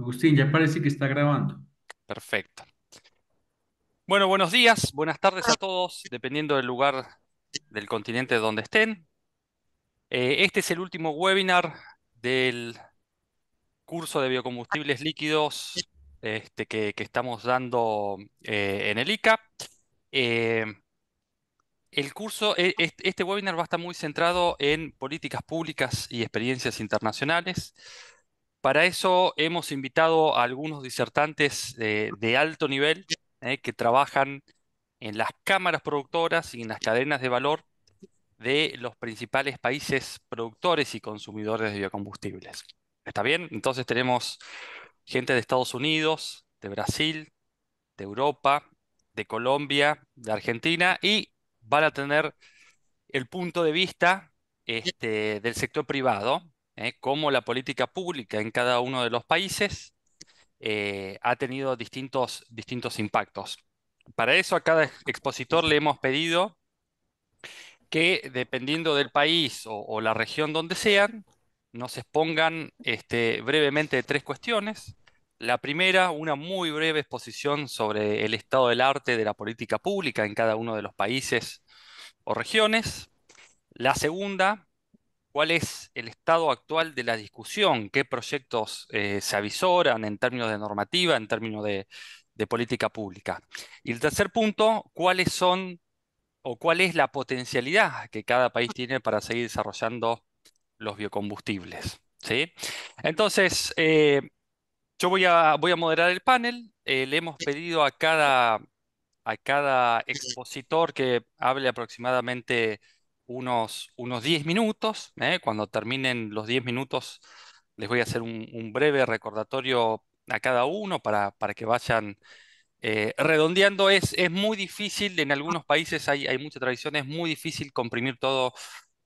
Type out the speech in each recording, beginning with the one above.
Agustín, ya parece que está grabando. Perfecto. Bueno, buenos días, buenas tardes a todos, dependiendo del lugar del continente donde estén. Eh, este es el último webinar del curso de biocombustibles líquidos este, que, estamos dando eh, en el ICA. Eh, el curso, este, este webinar va a estar muy centrado en políticas públicas y experiencias internacionales. Para eso hemos invitado a algunos disertantes de, alto nivel eh, que trabajan en las cámaras productoras y en las cadenas de valor de los principales países productores y consumidores de biocombustibles. ¿Está bien? Entonces tenemos gente de Estados Unidos, de Brasil, de Europa, de Colombia, de Argentina y van a tener el punto de vista este, del sector privado, ¿eh? cómo la política pública en cada uno de los países eh, ha tenido distintos, distintos impactos. Para eso a cada expositor le hemos pedido que dependiendo del país o, la región donde sean, nos expongan este, brevemente tres cuestiones. La primera, una muy breve exposición sobre el estado del arte de la política pública en cada uno de los países o regiones. La segunda, cuál es el estado actual de la discusión, qué proyectos eh, se avisoran en términos de normativa, en términos de, política pública. Y el tercer punto, cuáles son o cuál es la potencialidad que cada país tiene para seguir desarrollando los biocombustibles. ¿sí? Entonces, eh, yo voy a, voy a moderar el panel. Eh, le hemos pedido a cada, a cada expositor que hable aproximadamente unos, unos 10 minutos. ¿eh? Cuando terminen los 10 minutos, les voy a hacer un, breve recordatorio a cada uno para, para que vayan eh, redondeando. Es, es, muy difícil, en algunos países hay, mucha tradición, es muy difícil comprimir todo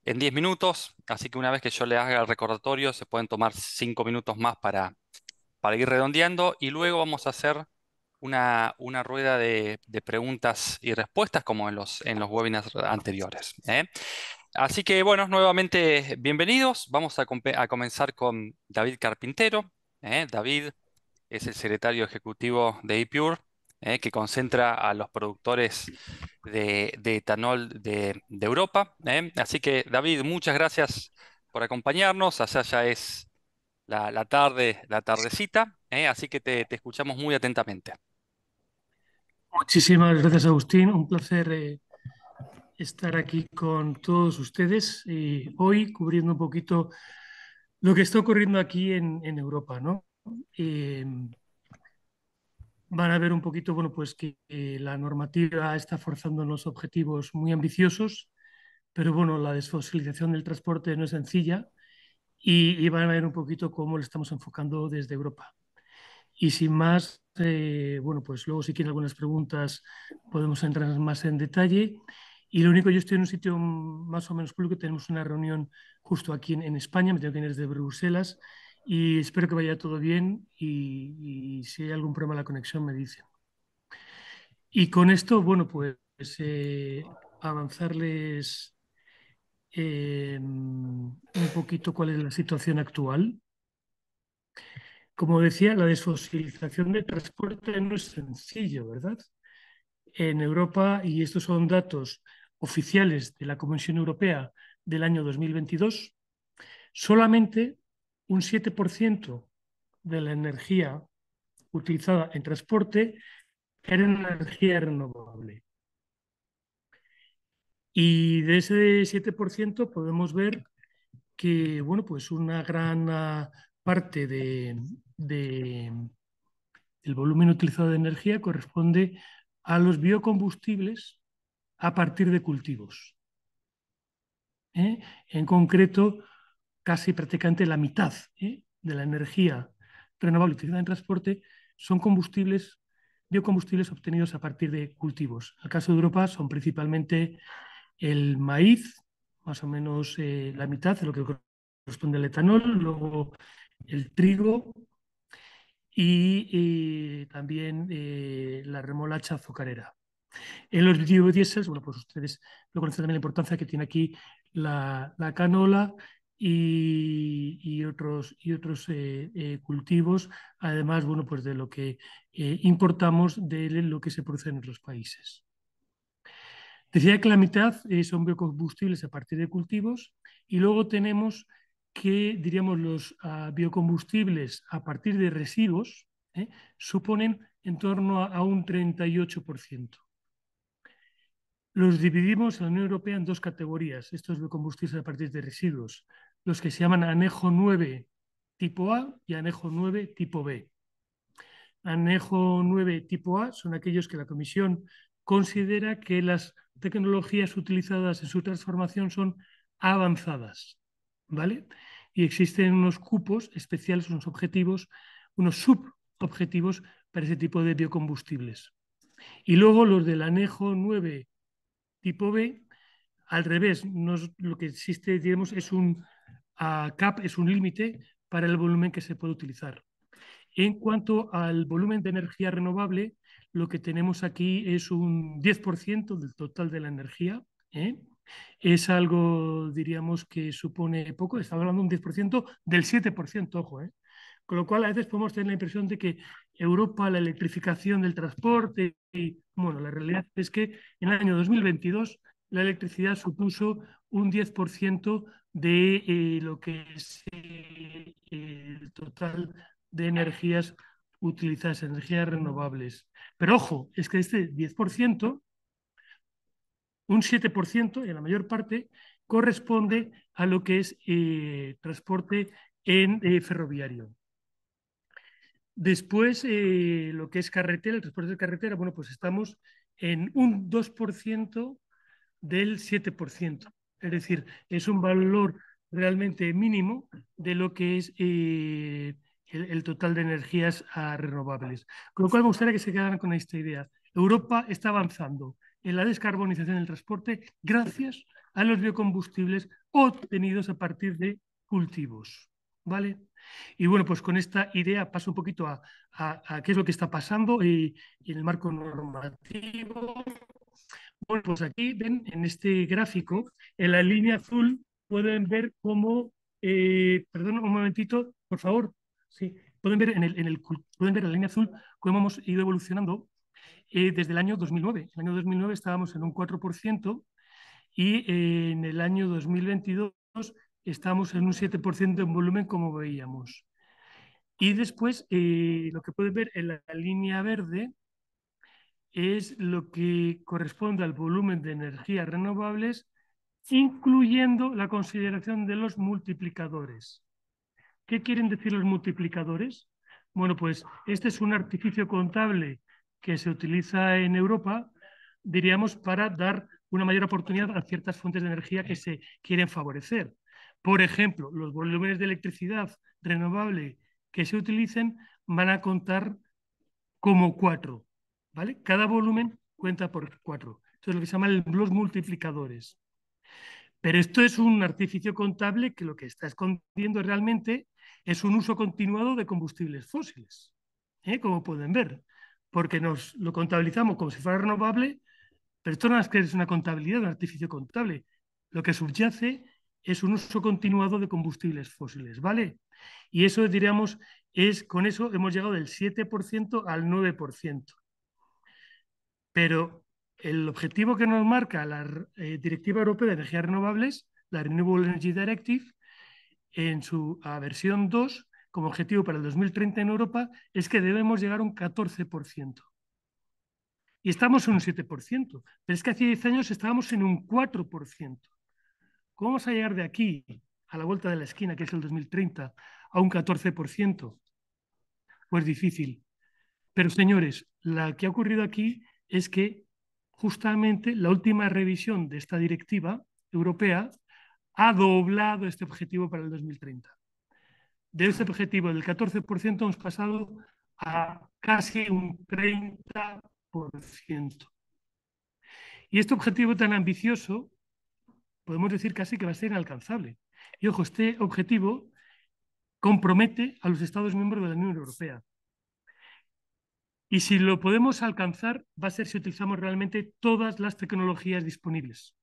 en 10 minutos, así que una vez que yo le haga el recordatorio, se pueden tomar 5 minutos más para, para ir redondeando y luego vamos a hacer una, rueda de, preguntas y respuestas como en los, en los webinars anteriores. ¿eh? Así que, bueno, nuevamente bienvenidos. Vamos a, comenzar con David Carpintero. ¿eh? David es el secretario ejecutivo de IPUR, ¿eh? que concentra a los productores de, etanol de, Europa. Así que, David, muchas gracias por acompañarnos. Allá ya es la, tarde, la tardecita, así que te escuchamos muy atentamente. Muchísimas gracias, Agustín. Un placer eh, estar aquí con todos ustedes hoy cubriendo un poquito lo que está ocurriendo aquí en, Europa, ¿no? Em, van a ver un poquito, bueno, pues que la normativa está forzando unos objetivos muy ambiciosos, pero bueno, la desfosilización del transporte no es sencilla y van a ver un poquito cómo lo estamos enfocando desde Europa. Y sin más, eh, bueno, pues luego si quieren algunas preguntas podemos entrar más en detalle. Y lo único, yo estoy en un sitio más o menos público, tenemos una reunión justo aquí en, España, me tengo que ir desde Bruselas y espero que vaya todo bien y, si hay algún problema en la conexión me dicen. Y con esto, bueno, pues eh, avanzarles eh, un poquito cuál es la situación actual. Como decía, la desfosilización de transporte no es sencillo, ¿verdad? En Europa, y estos son datos oficiales de la Comisión Europea del año 2022, solamente un 7% de la energía utilizada en transporte era energía renovable. Y de ese 7% podemos ver que, bueno, pues una gran parte de, volumen utilizado de energía corresponde a los biocombustibles a partir de cultivos. ¿eh? En concreto, casi prácticamente la mitad ¿eh? de la energía renovable utilizada en transporte son combustibles, biocombustibles obtenidos a partir de cultivos. En el caso de Europa son principalmente el maíz, más o menos eh, la mitad de lo que corresponde al etanol, luego el trigo y, eh, también eh, la remolacha azucarera. En los biodiesels, bueno, pues ustedes lo conocen también la importancia que tiene aquí la, canola y, otros, y otros eh, cultivos, además, bueno, pues de lo que importamos de lo que se produce en otros países. Decía que la mitad son biocombustibles a partir de cultivos y luego tenemos que, diríamos, los ah, biocombustibles a partir de residuos ¿eh? suponen en torno a, a, un 38%. Los dividimos en la Unión Europea en dos categorías, estos biocombustibles a partir de residuos, los que se llaman anejo 9 tipo A y anejo 9 tipo B. Anejo 9 tipo A son aquellos que la Comisión considera que las tecnologías utilizadas en su transformación son avanzadas ¿vale? Y existen unos cupos especiales, unos objetivos, unos subobjetivos para ese tipo de biocombustibles. Y luego los del anejo 9 tipo B, al revés, lo que existe, es un cap, es un límite para el volumen que se puede utilizar. En cuanto al volumen de energía renovable, lo que tenemos aquí es un 10% del total de la energía, ¿eh? es algo, diríamos, que supone poco, estamos hablando de un 10% del 7%, ojo, ¿eh? Con lo cual a veces podemos tener la impresión de que Europa, la electrificación del transporte, y bueno, la realidad es que en el año 2022 la electricidad supuso un 10% de eh, lo que es eh, el total de energías utilizadas, energías renovables. Pero ojo, es que este 10% un 7%, en la mayor parte, corresponde a lo que es eh, transporte en eh, ferroviario. Después, eh, lo que es carretera, el transporte de carretera, bueno, pues estamos en un 2% del 7%. Es decir, es un valor realmente mínimo de lo que es el total de energías renovables. Con lo cual me gustaría que se quedaran con esta idea. Europa está avanzando, en la descarbonización del transporte gracias a los biocombustibles obtenidos a partir de cultivos. ¿Vale? Y bueno, pues con esta idea paso un poquito a, qué es lo que está pasando y, en el marco normativo. Bueno, pues aquí ven en este gráfico, en la línea azul, pueden ver cómo, eh, perdón un momentito, por favor, sí, pueden ver en el, en el pueden ver en la línea azul cómo hemos ido evolucionando eh, desde el año 2009. En el año 2009 estábamos en un 4% y eh, en el año 2022 estamos en un 7% en volumen, como veíamos. Y después, eh, lo que puedes ver en la línea verde es lo que corresponde al volumen de energías renovables, incluyendo la consideración de los multiplicadores. ¿Qué quieren decir los multiplicadores? Bueno, pues este es un artificio contable que se utiliza en Europa, diríamos, para dar una mayor oportunidad a ciertas fuentes de energía que se quieren favorecer. Por ejemplo, los volúmenes de electricidad renovable que se utilicen van a contar como cuatro, ¿vale? Cada volumen cuenta por cuatro. Esto es lo que se llama los multiplicadores. Pero esto es un artificio contable que lo que está escondiendo realmente es un uso continuado de combustibles fósiles, ¿eh? como pueden ver porque nos lo contabilizamos como si fuera renovable, pero esto no es que es una contabilidad, un artificio contable. Lo que subyace es un uso continuado de combustibles fósiles, ¿vale? Y eso, diríamos, es, con eso hemos llegado del 7% al 9%. Pero el objetivo que nos marca la eh, Directiva Europea de Energías Renovables, la Renewable Energy Directive, en su versión 2, como objetivo para el 2030 en Europa es que debemos llegar a un 14%. Y estamos en un 7%, pero es que hace 10 años estábamos en un 4%. ¿Cómo vamos a llegar de aquí, a la vuelta de la esquina, que es el 2030, a un 14%? Pues difícil. Pero señores, lo que ha ocurrido aquí es que justamente la última revisión de esta directiva europea ha doblado este objetivo para el 2030 de ese objetivo del 14% hemos pasado a casi un 30%. Y este objetivo tan ambicioso, podemos decir casi que va a ser inalcanzable. Y ojo, este objetivo compromete a los Estados miembros de la Unión Europea. Y si lo podemos alcanzar, va a ser si utilizamos realmente todas las tecnologías disponibles.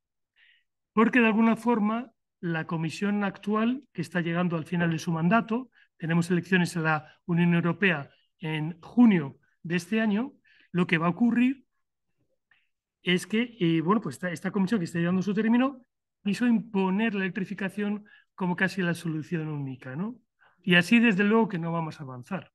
Porque de alguna forma la comisión actual, que está llegando al final de su mandato, tenemos elecciones en la Unión Europea en junio de este año, lo que va a ocurrir es que, eh, bueno, pues esta, comisión que está llegando a su término quiso imponer la electrificación como casi la solución única, ¿no? Y así, desde luego, que no vamos a avanzar.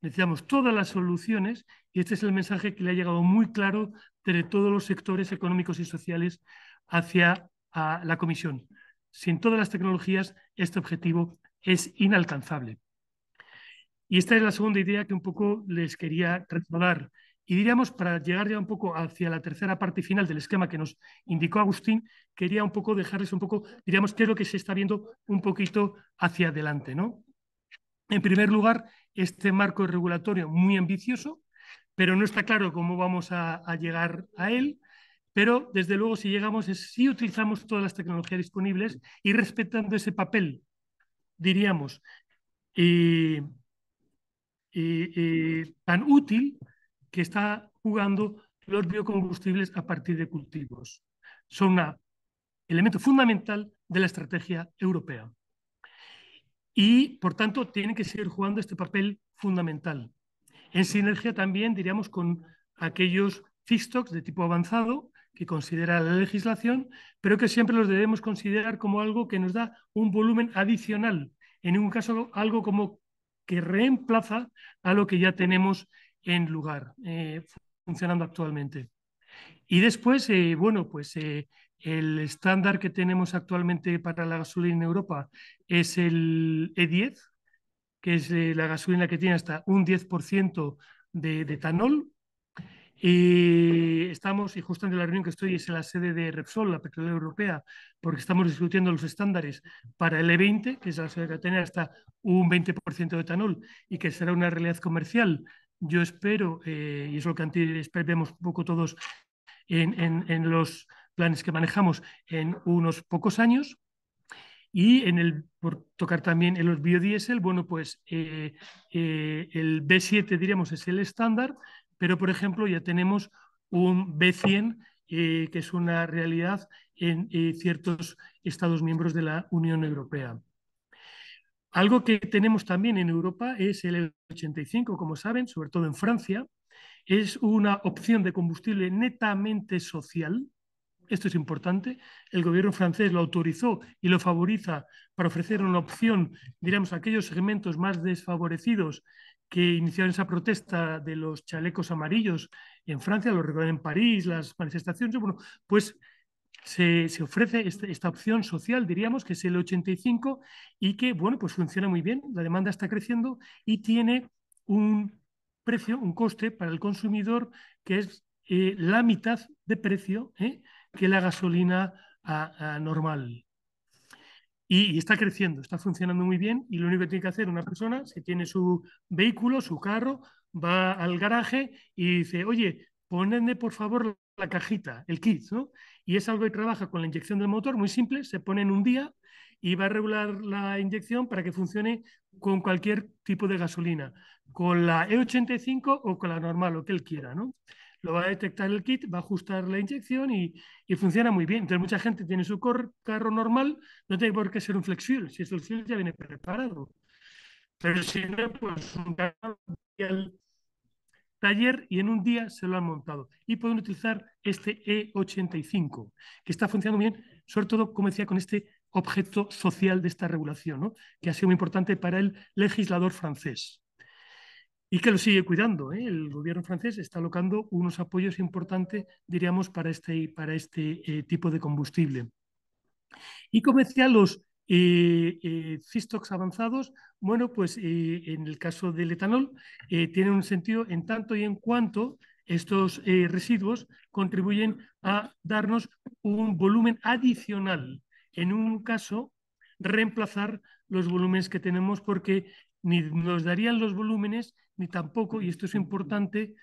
Necesitamos todas las soluciones y este es el mensaje que le ha llegado muy claro de todos los sectores económicos y sociales hacia la comisión. Sin todas las tecnologías, este objetivo es inalcanzable. Y esta es la segunda idea que un poco les quería trasladar. Y diríamos, para llegar ya un poco hacia la tercera parte final del esquema que nos indicó Agustín, quería un poco dejarles un poco, diríamos, qué es lo que se está viendo un poquito hacia adelante. ¿no? En primer lugar, este marco regulatorio muy ambicioso, pero no está claro cómo vamos a, a llegar a él. Pero, desde luego, si llegamos, es si utilizamos todas las tecnologías disponibles y respetando ese papel, diríamos, eh, eh, eh, tan útil que está jugando los biocombustibles a partir de cultivos. Son un elemento fundamental de la estrategia europea. Y, por tanto, tienen que seguir jugando este papel fundamental. En sinergia también, diríamos, con aquellos feedstocks de tipo avanzado que considera la legislación, pero que siempre los debemos considerar como algo que nos da un volumen adicional, en ningún caso algo como que reemplaza a lo que ya tenemos en lugar eh, funcionando actualmente. Y después, eh, bueno, pues eh, el estándar que tenemos actualmente para la gasolina en Europa es el E10, que es la gasolina que tiene hasta un 10% de etanol, y estamos, y justamente la reunión que estoy es en la sede de Repsol, la petrolera europea, porque estamos discutiendo los estándares para el E20, que es la sede que va tener hasta un 20% de etanol y que será una realidad comercial. Yo espero, eh, y es lo que antes vemos un poco todos en, los planes que manejamos, en unos pocos años, y en el, por tocar también en los biodiesel, bueno, pues eh, eh, el B7, diríamos, es el estándar, pero por ejemplo ya tenemos un B100 eh, que es una realidad en eh, ciertos Estados miembros de la Unión Europea. Algo que tenemos también en Europa es el 85, como saben, sobre todo en Francia, es una opción de combustible netamente social. Esto es importante. El gobierno francés lo autorizó y lo favoriza para ofrecer una opción, diríamos, a aquellos segmentos más desfavorecidos que iniciaron esa protesta de los chalecos amarillos en Francia, lo recuerdan en París, las manifestaciones, bueno, pues se, ofrece este, esta, opción social, diríamos, que es el 85 y que, bueno, pues funciona muy bien, la demanda está creciendo y tiene un precio, un coste para el consumidor que es eh, la mitad de precio eh, que la gasolina normal y, está creciendo, está funcionando muy bien y lo único que tiene que hacer una persona, si tiene su vehículo, su carro, va al garaje y dice, oye, ponedme por favor la cajita, el kit, ¿no? Y es algo que trabaja con la inyección del motor, muy simple, se pone en un día y va a regular la inyección para que funcione con cualquier tipo de gasolina, con la E85 o con la normal, lo que él quiera, ¿no? lo va a detectar el kit, va a ajustar la inyección y, funciona muy bien. Entonces mucha gente tiene su carro normal, no tiene por qué ser un flex si es flex ya viene preparado. Pero si no, pues un carro al taller y en un día se lo han montado. Y pueden utilizar este E85, que está funcionando bien, sobre todo, como decía, con este objeto social de esta regulación, ¿no? que ha sido muy importante para el legislador francés y que lo sigue cuidando. ¿eh? El gobierno francés está locando unos apoyos importantes, diríamos, para este, para este eh, tipo de combustible. Y como decía, los eh, eh avanzados, bueno, pues en el caso del etanol, tiene un sentido en tanto y en cuanto estos residuos contribuyen a darnos un volumen adicional. En un caso, reemplazar los volúmenes que tenemos porque ni nos darían los volúmenes, ni tampoco, y esto es importante,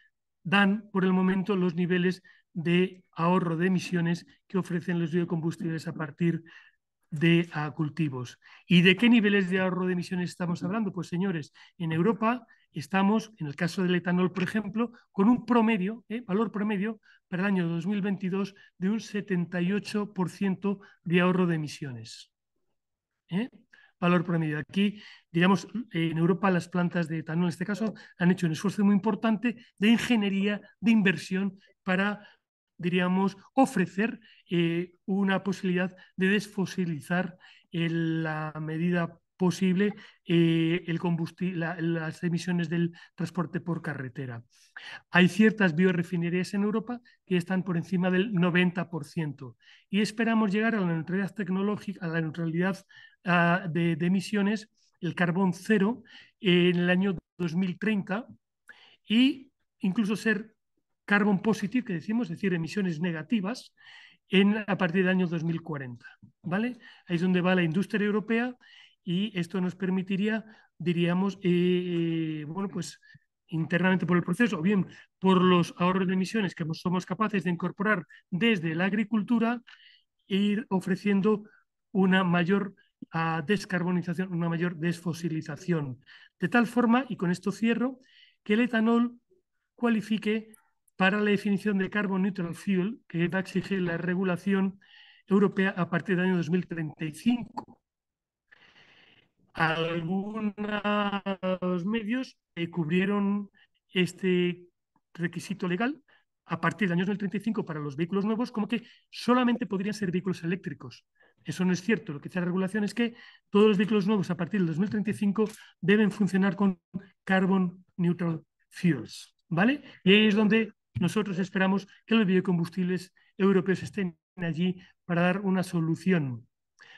dan por el momento los niveles de ahorro de emisiones que ofrecen los biocombustibles a partir de cultivos. ¿Y de qué niveles de ahorro de emisiones estamos hablando? Pues señores, en Europa estamos, en el caso del etanol, por ejemplo, con un promedio, ¿eh? valor promedio para el año 2022 de un 78% de ahorro de emisiones. ¿Eh? valor promedio. Aquí, digamos, en Europa las plantas de etanol, en este caso, han hecho un esfuerzo muy importante de ingeniería, de inversión para, diríamos, ofrecer eh, una posibilidad de desfosilizar en la medida posible eh, el las emisiones del transporte por carretera. Hay ciertas biorefinerías en Europa que están por encima del 90% y esperamos llegar a la neutralidad tecnológica, a la neutralidad de, emisiones, el carbón cero, eh, en el año 2030 y incluso ser carbon positive, que decimos, es decir, emisiones negativas, en, a partir del año 2040. ¿vale? Ahí es donde va la industria europea y esto nos permitiría, diríamos, eh, eh, bueno, pues internamente por el proceso o bien por los ahorros de emisiones que somos capaces de incorporar desde la agricultura e ir ofreciendo una mayor a descarbonización, una mayor desfosilización. De tal forma, y con esto cierro, que el etanol cualifique para la definición de carbon neutral fuel que va a exigir la regulación europea a partir del año 2035. Algunos medios eh, cubrieron este requisito legal a partir del año 2035 para los vehículos nuevos como que solamente podrían ser vehículos eléctricos. Eso no es cierto. Lo que dice la regulación es que todos los vehículos nuevos a partir del 2035 deben funcionar con carbon neutral fuels. ¿Vale? Y ahí es donde nosotros esperamos que los biocombustibles europeos estén allí para dar una solución,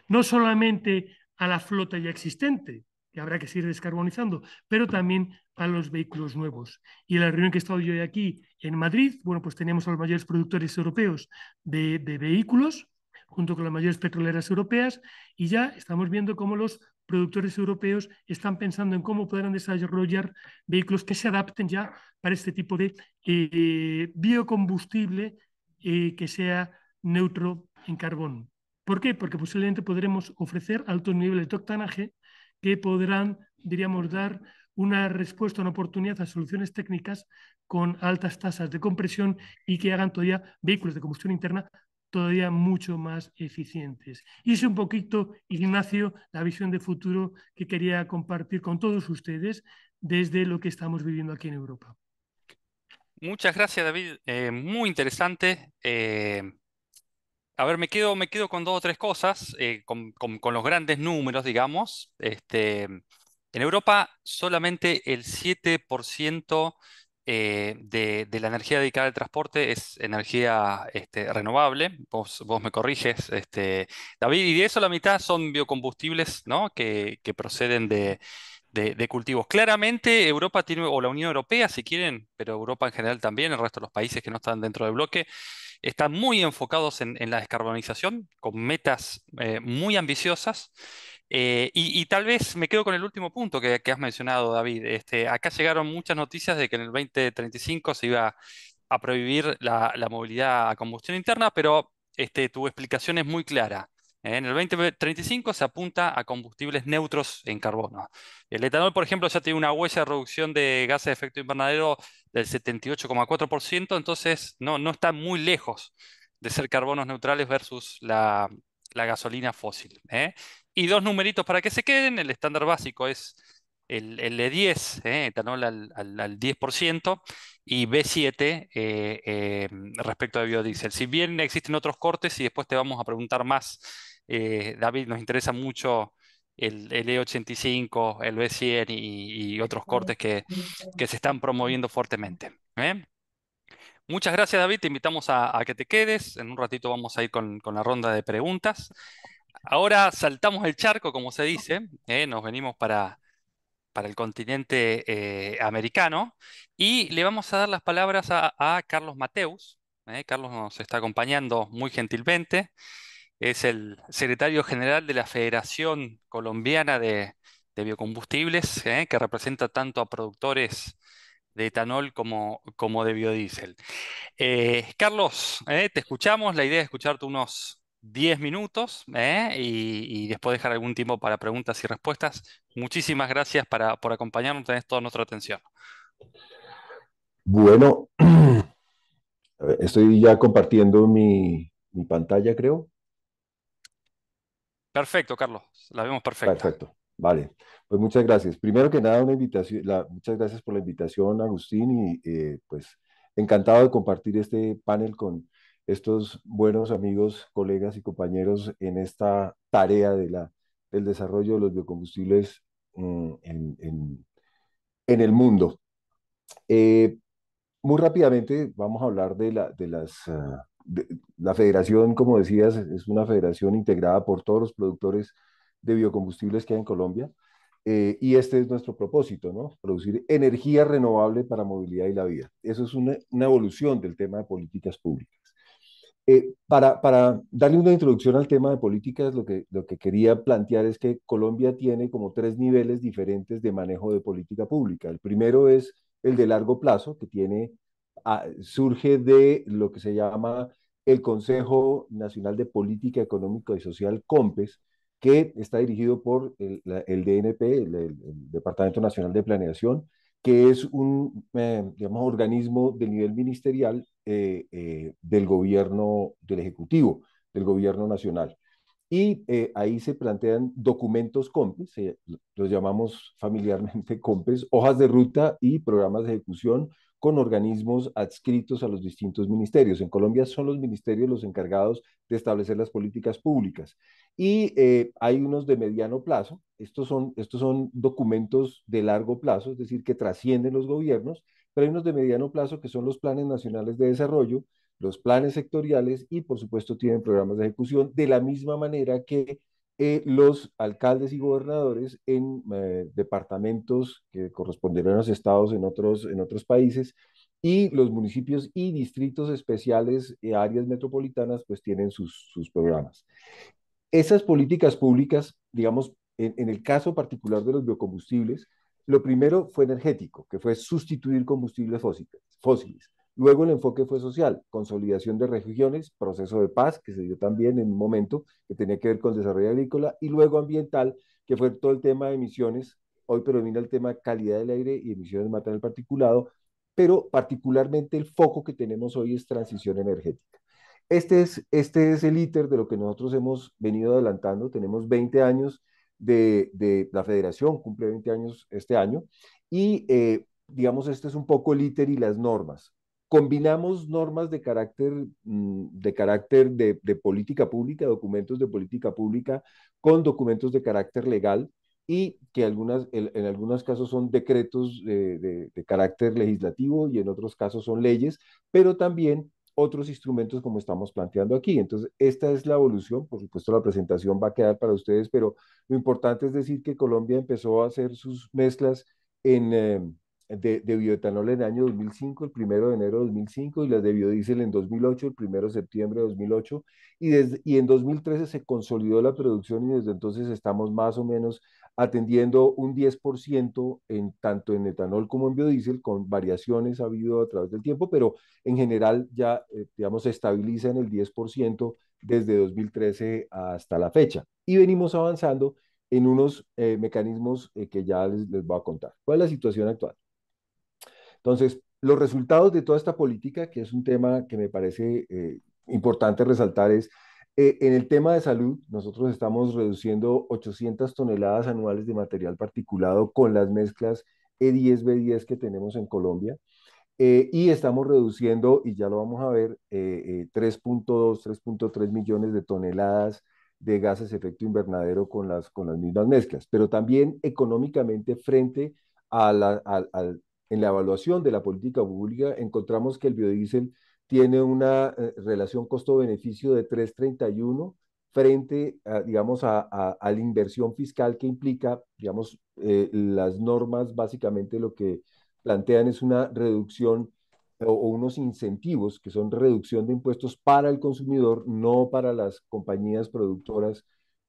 no solamente a la flota ya existente, habrá que seguir descarbonizando, pero también para los vehículos nuevos. Y en la reunión que he estado yo aquí en Madrid, bueno, pues tenemos a los mayores productores europeos de, vehículos, junto con las mayores petroleras europeas, y ya estamos viendo cómo los productores europeos están pensando en cómo podrán desarrollar vehículos que se adapten ya para este tipo de eh, biocombustible eh, que sea neutro en carbón. ¿Por qué? Porque posiblemente podremos ofrecer alto nivel de octanaje que podrán, diríamos, dar una respuesta, una oportunidad a soluciones técnicas con altas tasas de compresión y que hagan todavía vehículos de combustión interna todavía mucho más eficientes. Y es un poquito, Ignacio, la visión de futuro que quería compartir con todos ustedes desde lo que estamos viviendo aquí en Europa. Muchas gracias, David. Eh, muy interesante. Eh, a ver, me quedo, me quedo con dos o tres cosas, eh, con, los grandes números, digamos. Este, en Europa solamente el 7% eh, de, la energía dedicada al transporte es energía este, renovable. Vos, me corriges, este, David, y de eso la mitad son biocombustibles ¿no? que, proceden de, de, cultivos. Claramente Europa tiene, o la Unión Europea si quieren, pero Europa en general también, el resto de los países que no están dentro del bloque, están muy enfocados en, la descarbonización, con metas eh, muy ambiciosas. Eh, y, tal vez me quedo con el último punto que, has mencionado, David. Este, acá llegaron muchas noticias de que en el 2035 se iba a prohibir la, movilidad a combustión interna, pero este, tu explicación es muy clara. En el 2035 se apunta a combustibles neutros en carbono. El etanol, por ejemplo, ya tiene una huella de reducción de gases de efecto invernadero del 78,4%, entonces no, no está muy lejos de ser carbonos neutrales versus la, gasolina fósil. ¿eh? Y dos numeritos para que se queden, el estándar básico es el, E10, ¿eh? etanol al 10%, y B7 eh, eh, respecto a biodiesel. Si bien existen otros cortes y después te vamos a preguntar más, eh, David, nos interesa mucho el, E85, el e B100 y, otros cortes que, se están promoviendo fuertemente. Muchas gracias, David. Te invitamos a, que te quedes. En un ratito vamos a ir con la ronda de preguntas. Ahora saltamos el charco, como se dice. Nos venimos para, para el continente eh, americano. Y le vamos a dar las palabras a, Carlos Mateus. Eh, Carlos nos está acompañando muy gentilmente. Es el secretario general de la Federación Colombiana de, Biocombustibles, eh, que representa tanto a productores de etanol como, como de biodiesel. Carlos, te escuchamos. La idea es escucharte unos 10 minutos ¿eh? y, después dejar algún tiempo para preguntas y respuestas. Muchísimas gracias por acompañarnos, tenés toda nuestra atención. Bueno, estoy ya compartiendo mi, pantalla, creo. Perfecto, Carlos, la vemos perfecta. Perfecto, vale. Pues muchas gracias. Primero que nada, una invitación, muchas gracias por la invitación, Agustín, y eh, pues encantado de compartir este panel con, estos buenos amigos, colegas y compañeros en esta tarea de la, del desarrollo de los biocombustibles mm, en, el mundo. Eh, muy rápidamente vamos a hablar de, la, de las... Ah, la federación, como decías, es una federación integrada por todos los productores de biocombustibles que hay en Colombia. Eh, y este es nuestro propósito, ¿no? Producir energía renovable para movilidad y la vida. Eso es una evolución del tema de políticas públicas. Eh, para, darle una introducción al tema de políticas, lo que, quería plantear es que Colombia tiene como tres niveles diferentes de manejo de política pública. El primero es el de largo plazo, que tiene, ah, surge de lo que se llama el Consejo Nacional de Política Económica y Social, COMPES, que está dirigido por el, DNP, el Departamento Nacional de Planeación, que es un, eh, organismo de nivel ministerial eh, eh, del gobierno, del Ejecutivo, del gobierno nacional. Y eh, ahí se plantean documentos COMPES, los llamamos familiarmente COMPES, hojas de ruta y programas de ejecución con organismos adscritos a los distintos ministerios. En Colombia son los ministerios los encargados de establecer las políticas públicas. Y eh, hay unos de mediano plazo, estos son, estos son documentos de largo plazo, es decir, que trascienden los gobiernos, pero hay unos de mediano plazo que son los planes nacionales de desarrollo, los planes sectoriales y por supuesto tienen programas de ejecución, de la misma manera que eh, los alcaldes y gobernadores en eh, departamentos que corresponderán a los estados en otros, en otros países y los municipios y distritos especiales, y áreas metropolitanas, pues tienen sus, sus programas. Esas políticas públicas, digamos, en, el caso particular de los biocombustibles, lo primero fue energético, que fue sustituir combustibles fósiles, fósiles. Luego el enfoque fue social, consolidación de regiones, proceso de paz, que se dio también en un momento que tenía que ver con desarrollo agrícola, y luego ambiental, que fue todo el tema de emisiones. Hoy predomina el tema calidad del aire y emisiones de material particulado, pero particularmente el foco que tenemos hoy es transición energética. Este es, este es el íter de lo que nosotros hemos venido adelantando. Tenemos 20 años de, la federación, cumple 20 años este año, y eh, digamos, este es un poco el íter y las normas. Combinamos normas de carácter, mm, de, carácter de, política pública, documentos de política pública, con documentos de carácter legal, y que algunas, en algunos casos son decretos de, de, carácter legislativo y en otros casos son leyes, pero también otros instrumentos como estamos planteando aquí. Entonces, esta es la evolución, por supuesto la presentación va a quedar para ustedes, pero lo importante es decir que Colombia empezó a hacer sus mezclas en, eh, de, de, bioetanol en el año 2005, el primero de enero de 2005, y las de biodiesel en 2008, el primero de septiembre de 2008, y, en 2013 se consolidó la producción y desde entonces estamos más o menos atendiendo un 10% en, tanto en etanol como en biodiesel, con variaciones ha habido a través del tiempo, pero en general ya, eh, digamos, se estabiliza en el 10% desde 2013 hasta la fecha. Y venimos avanzando en unos eh, mecanismos eh, que ya les, les voy a contar. ¿Cuál es la situación actual? Entonces, los resultados de toda esta política, que es un tema que me parece eh, importante resaltar, es eh, en el tema de salud, nosotros estamos reduciendo 800 toneladas anuales de material particulado con las mezclas E10B10 que tenemos en Colombia. Eh, y estamos reduciendo, y ya lo vamos a ver, 3.2, 3.3 millones de toneladas de gases de efecto invernadero con las, con las mismas mezclas. Pero también económicamente frente a la, en la evaluación de la política pública encontramos que el biodiesel tiene una eh, relación costo-beneficio de 331 frente, a, digamos, a, la inversión fiscal que implica, digamos, eh, las normas básicamente lo que plantean es una reducción o, unos incentivos que son reducción de impuestos para el consumidor, no para las compañías productoras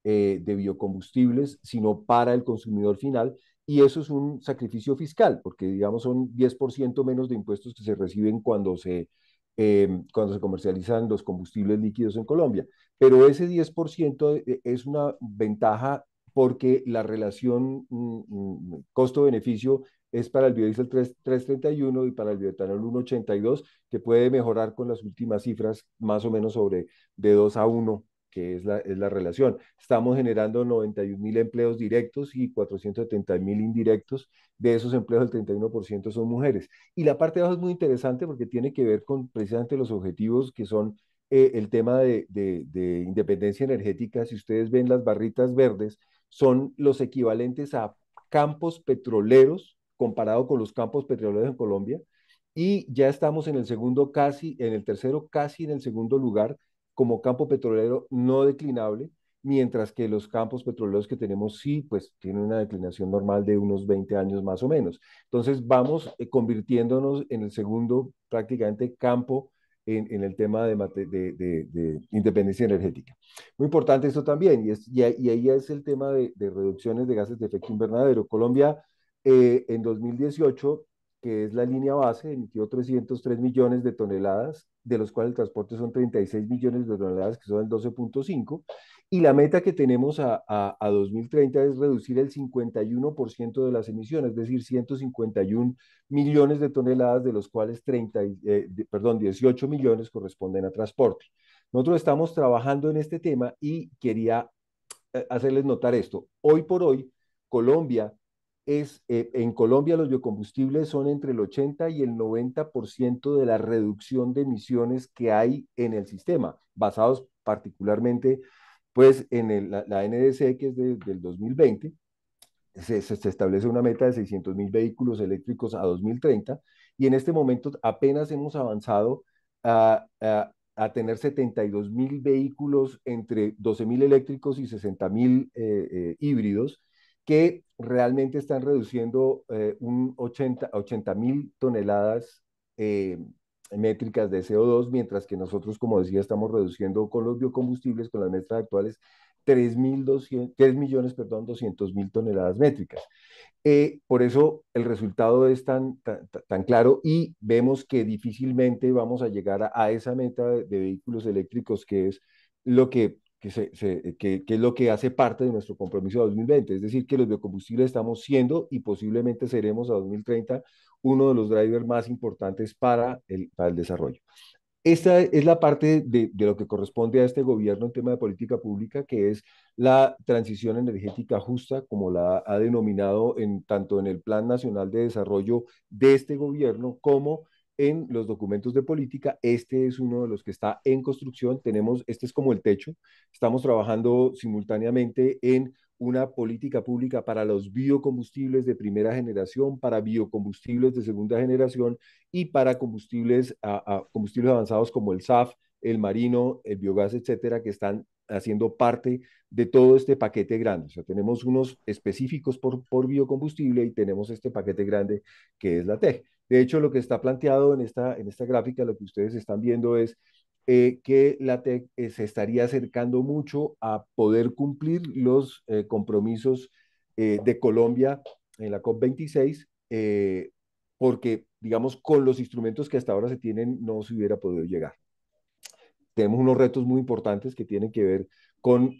eh, de biocombustibles, sino para el consumidor final y eso es un sacrificio fiscal, porque digamos son 10% menos de impuestos que se reciben cuando se, em, cuando se comercializan los combustibles líquidos en Colombia. Pero ese 10% eh, es una ventaja porque la relación mm, mm, costo-beneficio es para el biodiesel 331 y para el bioetanol 182, que puede mejorar con las últimas cifras más o menos sobre de 2 a 1 que es la, relación. Estamos generando 91 mil empleos directos y 470 mil indirectos. De esos empleos, el 31% son mujeres. Y la parte de abajo es muy interesante porque tiene que ver con precisamente los objetivos que son eh, el tema de, de independencia energética. Si ustedes ven las barritas verdes, son los equivalentes a campos petroleros comparado con los campos petroleros en Colombia. Y ya estamos en el segundo casi, en el tercero casi en el segundo lugar como campo petrolero no declinable, mientras que los campos petroleros que tenemos sí, pues tienen una declinación normal de unos 20 años más o menos. Entonces vamos eh, convirtiéndonos en el segundo prácticamente campo en, el tema de, de, independencia energética. Muy importante esto también, y, es, y, ahí es el tema de, reducciones de gases de efecto invernadero. Colombia eh, en 2018 que es la línea base, emitió 303 millones de toneladas, de los cuales el transporte son 36 millones de toneladas, que son el 12.5, y la meta que tenemos a, a, 2030 es reducir el 51% de las emisiones, es decir, 151 millones de toneladas, de los cuales 30, eh, perdón, 18 millones corresponden a transporte. Nosotros estamos trabajando en este tema y quería eh, hacerles notar esto. Hoy por hoy, Colombia es, eh, en Colombia los biocombustibles son entre el 80 y el 90% de la reducción de emisiones que hay en el sistema, basados particularmente pues en la, NDC que es del 2020. Se, establece una meta de 600 vehículos eléctricos a 2030 y en este momento apenas hemos avanzado a, tener 72 mil vehículos entre 12 eléctricos y 60 eh, eh, híbridos que realmente están reduciendo eh, un 80 mil toneladas eh, métricas de CO2, mientras que nosotros, como decía, estamos reduciendo con los biocombustibles, con las metas actuales, 3, millones, perdón, 200 mil toneladas métricas. Eh, por eso el resultado es tan, tan, claro y vemos que difícilmente vamos a llegar a, esa meta de, vehículos eléctricos que es lo que que, se, es lo que hace parte de nuestro compromiso de 2020. Es decir, que los biocombustibles estamos siendo y posiblemente seremos a 2030 uno de los drivers más importantes para el, para el desarrollo. Esta es la parte de, de, lo que corresponde a este gobierno en tema de política pública, que es la transición energética justa, como la ha denominado en, tanto en el Plan Nacional de Desarrollo de este gobierno como en los documentos de política. Este es uno de los que está en construcción. Tenemos, este es como el techo. Estamos trabajando simultáneamente en una política pública para los biocombustibles de primera generación, para biocombustibles de segunda generación y para combustibles, combustibles avanzados como el SAF, el marino, el biogás, etcétera, que están haciendo parte de todo este paquete grande. O sea, tenemos unos específicos por, por biocombustible y tenemos este paquete grande que es la TEG. De hecho, lo que está planteado en esta, en esta gráfica, lo que ustedes están viendo es eh, que la TEC eh, se estaría acercando mucho a poder cumplir los eh, compromisos de Colombia en la COP26, porque, digamos, con los instrumentos que hasta ahora se tienen no se hubiera podido llegar. Tenemos unos retos muy importantes que tienen que ver con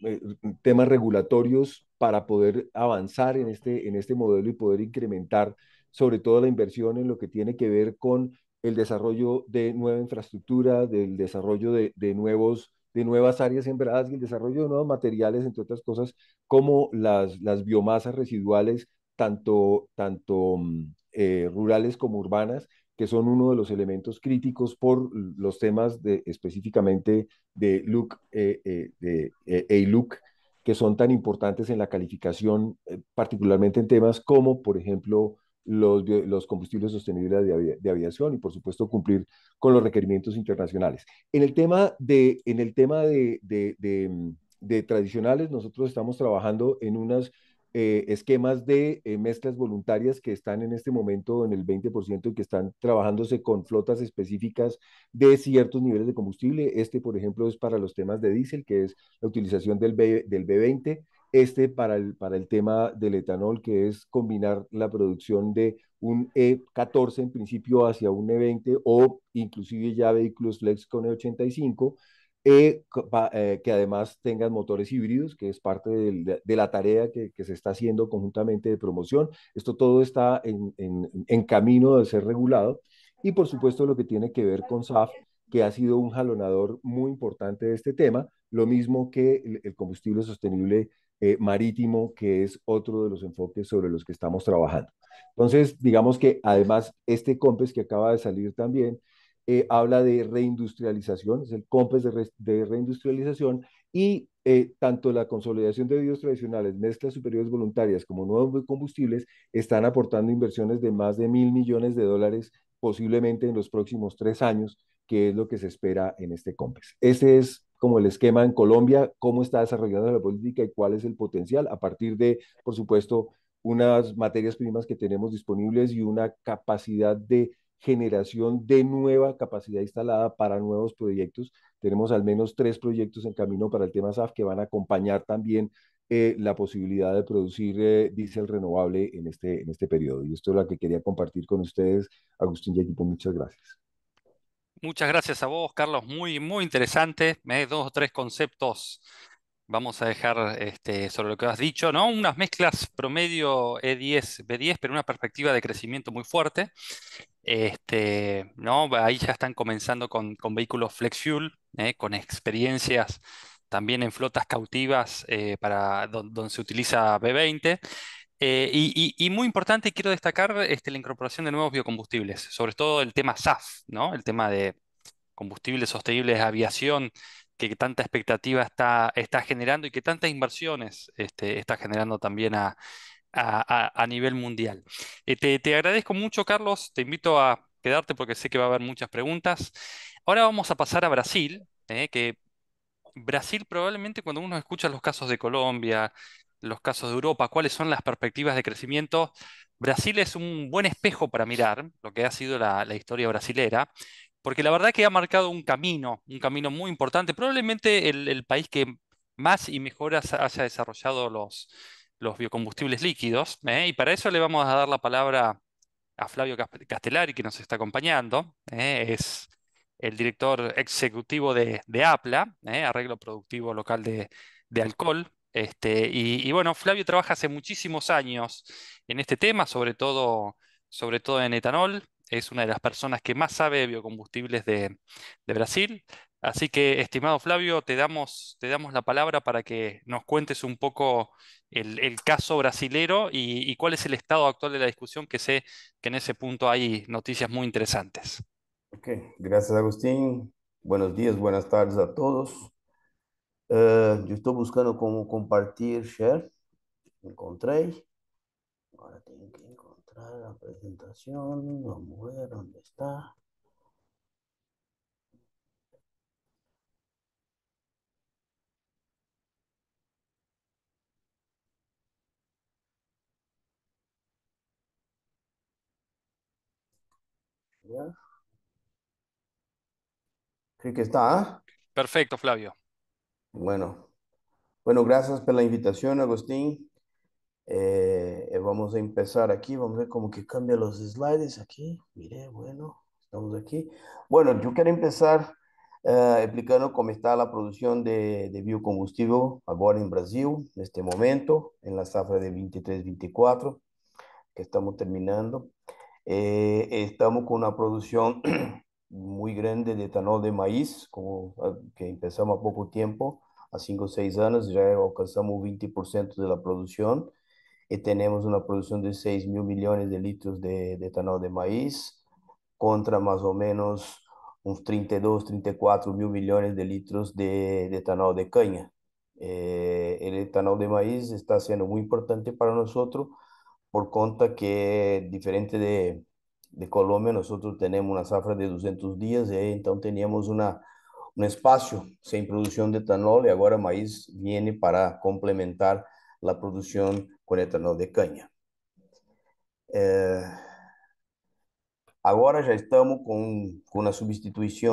temas regulatorios para poder avanzar en este, en este modelo y poder incrementar sobre todo la inversión en lo que tiene que ver con el desarrollo de nueva infraestructura, del desarrollo de, nuevos de nuevas áreas sembradas y el desarrollo de nuevos materiales, entre otras cosas, como las, las biomasas residuales, tanto, tanto mm, eh, rurales como urbanas, que son uno de los elementos críticos por los temas de, específicamente de LUC eh, eh, de, EILUC, que son tan importantes en la calificación, particularmente en temas como, por ejemplo, los, combustibles sostenibles de, aviación y, por supuesto, cumplir con los requerimientos internacionales. En el tema de, en el tema de, tradicionales, nosotros estamos trabajando en unos eh, esquemas de eh, mezclas voluntarias que están en este momento en el 20% y que están trabajándose con flotas específicas de ciertos niveles de combustible. Este, por ejemplo, es para los temas de diésel, que es la utilización del, del B20 este para el, para el tema del etanol, que es combinar la producción de un E14 en principio hacia un E20 o inclusive ya vehículos flex con E85, eh, eh, que además tengan motores híbridos, que es parte de, la tarea que, que, se está haciendo conjuntamente de promoción. Esto todo está en, en, camino de ser regulado. Y por supuesto lo que tiene que ver con SAF, que ha sido un jalonador muy importante de este tema, lo mismo que el combustible sostenible eh, marítimo, que es otro de los enfoques sobre los que estamos trabajando. Entonces, digamos que además este COMPES que acaba de salir también eh, habla de reindustrialización, es el COMPES de, reindustrialización y eh, tanto la consolidación de vidas tradicionales, mezclas superiores voluntarias como nuevos combustibles están aportando inversiones de más de mil millones de dólares posiblemente en los próximos tres años, que es lo que se espera en este COMPES. Ese es como el esquema en Colombia, cómo está desarrollando la política y cuál es el potencial a partir de, por supuesto, unas materias primas que tenemos disponibles y una capacidad de generación de nueva capacidad instalada para nuevos proyectos. Tenemos al menos tres proyectos en camino para el tema SAF que van a acompañar también eh, la posibilidad de producir eh, diésel renovable en este, en este periodo. Y esto es lo que quería compartir con ustedes. Agustín y equipo, muchas gracias. Muchas gracias a vos, Carlos. Muy, muy interesante. Dos o tres conceptos vamos a dejar este, sobre lo que has dicho, ¿no? Unas mezclas promedio E10, B10, pero una perspectiva de crecimiento muy fuerte. Este, ¿no? Ahí ya están comenzando con, con vehículos flex fuel, ¿eh? con experiencias también en flotas cautivas eh, para donde se utiliza B20. Eh, y, muy importante, quiero destacar este, la incorporación de nuevos biocombustibles, sobre todo el tema SAF, ¿no? el tema de combustibles sostenibles de aviación, que tanta expectativa está, está generando y que tantas inversiones este, está generando también a, nivel mundial. Eh, te, agradezco mucho, Carlos, te invito a quedarte porque sé que va a haber muchas preguntas. Ahora vamos a pasar a Brasil, eh, que Brasil probablemente cuando uno escucha los casos de Colombia, los casos de Europa, cuáles son las perspectivas de crecimiento. Brasil es un buen espejo para mirar lo que ha sido la, historia brasilera, porque la verdad que ha marcado un camino, un camino muy importante, probablemente el, país que más y mejor haya desarrollado los, biocombustibles líquidos, ¿eh? y para eso le vamos a dar la palabra a Flavio Castellari, que nos está acompañando, ¿eh? es el director ejecutivo de, APLA, ¿eh? Arreglo Productivo Local de Alcohol, este, y, bueno, Flavio trabaja hace muchísimos años en este tema, sobre todo, sobre todo en etanol. Es una de las personas que más sabe de biocombustibles de, Brasil. Así que, estimado Flavio, te damos, te damos, la palabra para que nos cuentes un poco el, caso brasilero y, y, cuál es el estado actual de la discusión, que sé que en ese punto hay noticias muy interesantes. gracias Agustín. Buenos días, buenas tardes a todos. Eh, yo estoy buscando cómo compartir share. Encontré. Ahora tengo que encontrar la presentación. Vamos a ver dónde está. Creo que está. ¿ah? Perfecto, Flavio. Bueno, bueno, gracias por la invitación, Agustín. Eh, eh, vamos a empezar aquí, vamos a ver cómo que cambia los slides aquí. Mire, bueno, estamos aquí. Bueno, yo quiero empezar eh, explicando cómo está la producción de, biocombustible ahora en Brasil, en este momento, en la safra de 23-24, que estamos terminando. estamos con una producción muy grande de etanol de maíz, como, ah, que empezamos a poco tiempo, a 5 o 6 años ya alcanzamos 20% de la producción y tenemos una producción de 6 mil millones de litros de, etanol de maíz contra más o menos unos 32, 34 mil millones de litros de, etanol de caña. Eh, el etanol de maíz está siendo muy importante para nosotros por cuenta que diferente de de Colombia nosotros tenemos una safra de 200 días, entonces teníamos una, un espacio sin producción de etanol y ahora maíz viene para complementar la producción con etanol de caña. Eh, ahora ya estamos con una una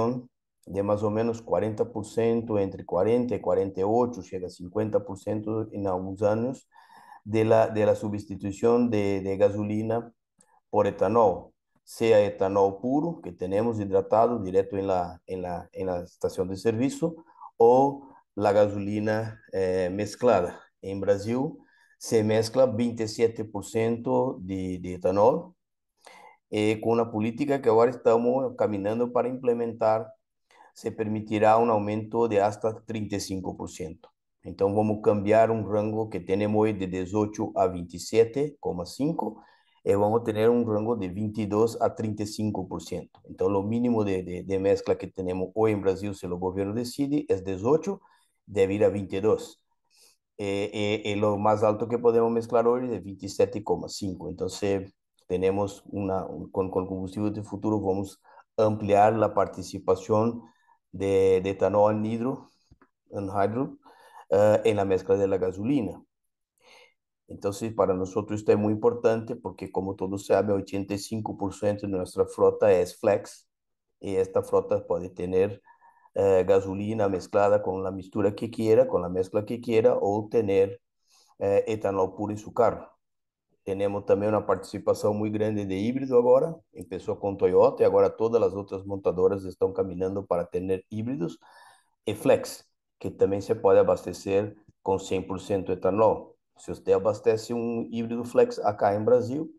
de más o menos 40%, entre 40% y 48%, llega a 50% en algunos años, de la, de la sustitución de, de gasolina por etanol sea etanol puro que tenemos hidratado directo en la, en la, en la estación de servicio o la gasolina eh, mezclada. En Brasil se mezcla 27% de, de etanol eh, con una política que ahora estamos caminando para implementar se permitirá un aumento de hasta 35%. Entonces vamos a cambiar un rango que tenemos de 18 a 27,5%. Eh, vamos a tener un rango de 22 a 35%. Entonces, lo mínimo de, de, mezcla que tenemos hoy en Brasil, si el gobierno decide, es 18, debe ir a 22. Eh, eh, eh, lo más alto que podemos mezclar hoy es de 27,5. Entonces, tenemos una, con, con combustible de futuro, vamos a ampliar la participación de, de etanol anhidro, anhidro en la mezcla de la gasolina. Entonces, para nosotros esto es muy importante porque, como todos saben, 85% de nuestra flota es flex y esta flota puede tener eh, gasolina mezclada con la mistura que quiera, con la mezcla que quiera, o tener eh, etanol puro en su carro. Tenemos también una participación muy grande de híbrido ahora. Empezó con Toyota y ahora todas las otras montadoras están caminando para tener híbridos. Y eh, flex, que también se puede abastecer con 100% etanol. Se você abastece um híbrido flex acá em Brasil,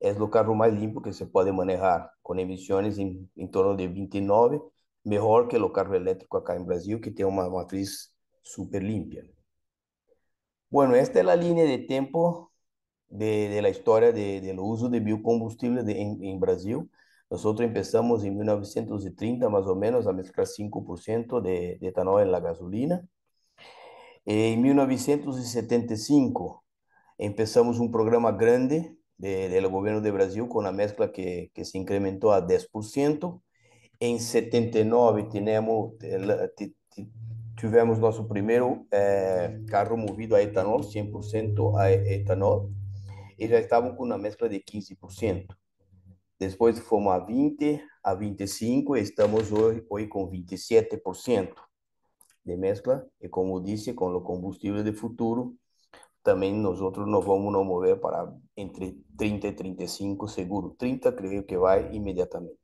é o carro mais limpo que você pode manejar, com emissões em, em torno de 29, melhor que o carro elétrico acá em Brasil, que tem uma matriz super limpa. Bueno, esta é a linha de tempo de, de la de, uso de biocombustíveis de, en, en, Brasil. Nós começamos em 1930 mais ou menos a mezclar 5% de, de etanol em gasolina Eh, en 1975, empezamos un programa grande del gobierno de Brasil con la mezcla que, se incrementó a 10%. En 79, tenemos tuvimos primer eh, carro movido a etanol, 100% a e, etanol, y ya estábamos con una mezcla de 15%. Después fuimos a 20%, a 25%, y estamos hoy hoy con 27% de mezcla y como dice, con los combustibles de futuro, también nosotros nos vamos a mover para entre 30 y 35 seguro. 30 creo que va inmediatamente.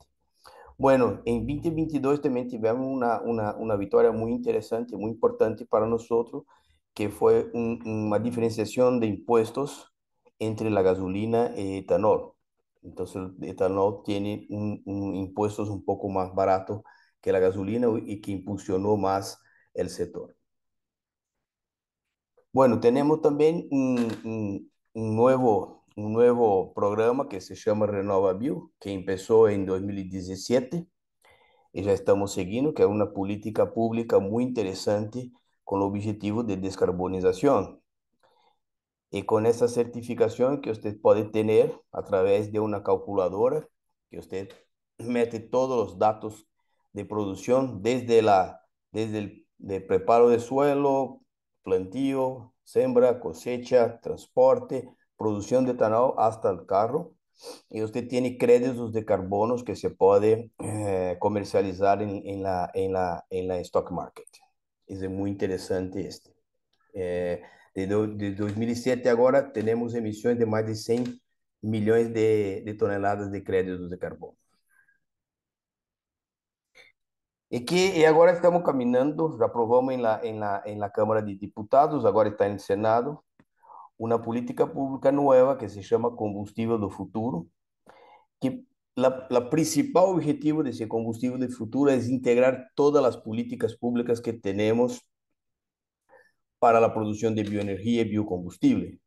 Bueno, en 2022 también tuvimos una, una, una victoria muy interesante, muy importante para nosotros, que fue una diferenciación de impuestos entre la gasolina y etanol. Entonces, el etanol tiene un, impuestos un poco más barato que la gasolina y que impulsionó más el sector. Bueno, tenemos también un, nuevo, un nuevo programa que se llama Renova que empezó en 2017 y ya estamos siguiendo, que es una política pública muy interesante con el objetivo de descarbonización. Y con esa certificación que usted puede tener a través de una calculadora, que usted mete todos los datos de producción desde, la, desde el de preparo de suelo, plantío, sembra, cosecha, transporte, producción de etanol hasta el carro. Y usted tiene créditos de carbonos que se puede eh, comercializar en, en, la, en, la, en la stock market. Es muy interesante este. Eh, de, de, 2007 ahora tenemos emisiones de más de 100 millones de, de toneladas de créditos de carbono. Y e que e estamos caminando, ya aprobamos en em la em em Cámara de Diputados, ahora está el Senado, una política pública nueva que se llama Combustible del Futuro, que la principal objetivo de ese combustible del futuro es integrar todas las políticas públicas que tenemos para la producción de bioenergía y e biocombustible.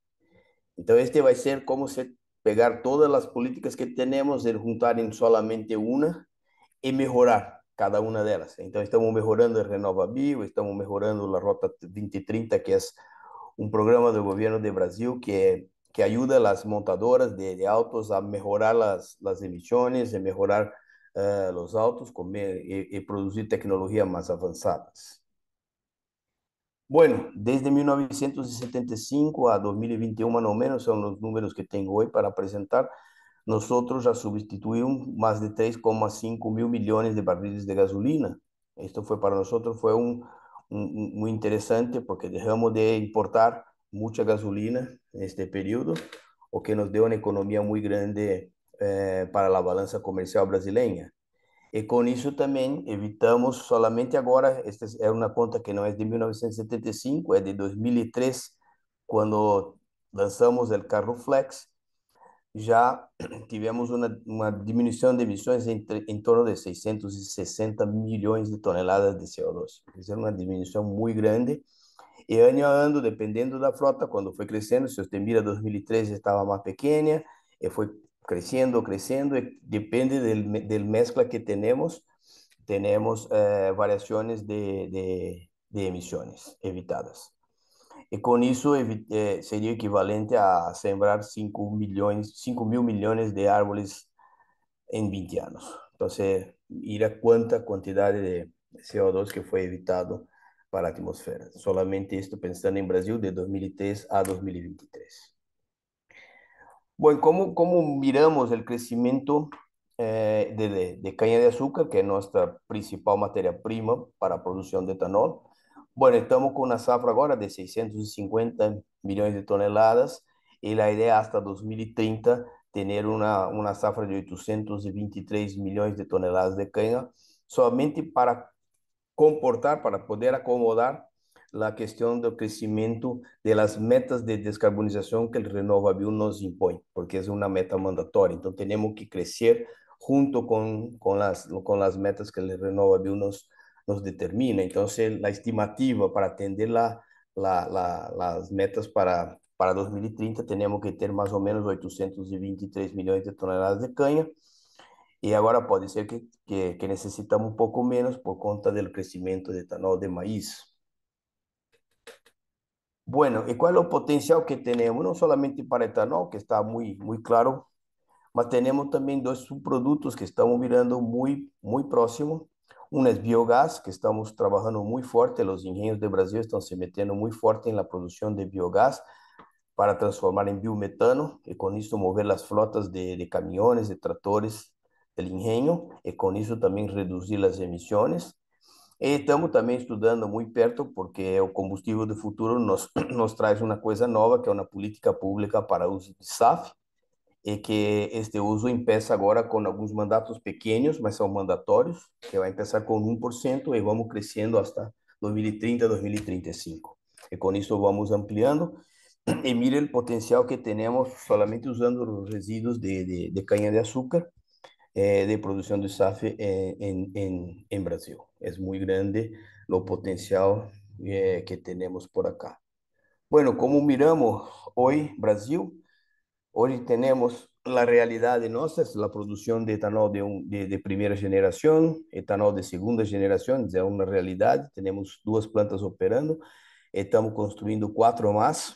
Entonces, este va a ser como se pegar todas las políticas que tenemos de juntar en solamente una y e mejorar cada de ellas. Entonces, estamos mejorando el Renova Bio, estamos mejorando la Rota 2030, que es un programa del gobierno de Brasil que que a las montadoras de, autos a mejorar las emisiones, emisiones, mejorar eh, los autos y producir tecnologías más avanzadas. Bueno, desde 1975 a 2021, más o menos, son los números que tengo hoy para presentar, nosotros ya sustituimos más de 3,5 mil millones de barriles de gasolina. Esto fue para nosotros fue un, muy interesante porque dejamos de importar mucha gasolina en este periodo, o que nos dio una economía muy grande eh, para la balanza comercial brasileña. Y con eso también evitamos solamente ahora, esta es una cuenta que no es de 1975, es de 2003, cuando lanzamos el carro Flex, já tivemos uma, uma diminuição de emissões em, em, torno de 660 milhões de toneladas de CO2. Isso é uma diminuição muito grande. E ano a ano, dependendo da frota, quando foi crescendo, se você mira 2013 estava mais pequena, e foi crescendo, crescendo, e depende da mescla que temos, temos eh, variações de, de, de emissões evitadas. Y con eso eh, sería equivalente a sembrar 5 millones 5 mil millones de árboles en 20 entonces Entonces, mira cuánta cantidad de CO2 que fue evitado para la atmósfera. Solamente esto pensando en Brasil de 2003 a 2023. Bueno, ¿cómo, miramos el crecimiento eh, de, de, caña de azúcar, que es nuestra principal materia prima para producción de etanol? Bueno, estamos con una safra ahora de 650 millones de toneladas y e la idea hasta 2030 e tener una una safra de 823 e millones de toneladas de caña solamente para comportar, para poder acomodar la cuestión del crecimiento de las metas de descarbonización que el Renovable nos impone, porque es una meta mandatoria. Entonces tenemos que crecer junto con las las con metas que le Renovable nos impone nos determina. Entonces, la estimativa para atender las metas para, para 2030, tenemos que tener más o menos 823 millones de toneladas de caña. y ahora puede ser que, que, un poco menos por cuenta del crecimiento de etanol de maíz. Bueno, y cuál es el potencial que tenemos no solamente para etanol, que está muy muy claro, pero tenemos también dos subproductos que estamos mirando muy muy próximo, una es biogás, que estamos trabajando muy fuerte, los ingenios de Brasil están se metiendo muy fuerte en la producción de biogás para transformar en biometano y con eso mover las flotas de, camiones, de tractores del ingenio y con eso también reducir las emisiones. Eh, estamos también estudiando muy perto, porque el combustible de futuro nos, nos una una nueva que es una política pública para uso de SAF, é que este uso empieza agora com alguns mandatos pequenos, mas são mandatórios. que vai começar com 1% e vamos crescendo até 2030, 2035. E com isso vamos ampliando. E mire o potencial que temos, solamente usando os resíduos de, de, de caña de açúcar eh, de produção de SAF em eh, em Brasil. é muito grande o potencial eh, que temos por acá. Bueno, como miramos hoje Brasil, Hoy tenemos la realidad de nosotros, la producción de etanol de, primera generación, etanol de segunda generación, es una realidad. Tenemos dos plantas operando, estamos construyendo cuatro más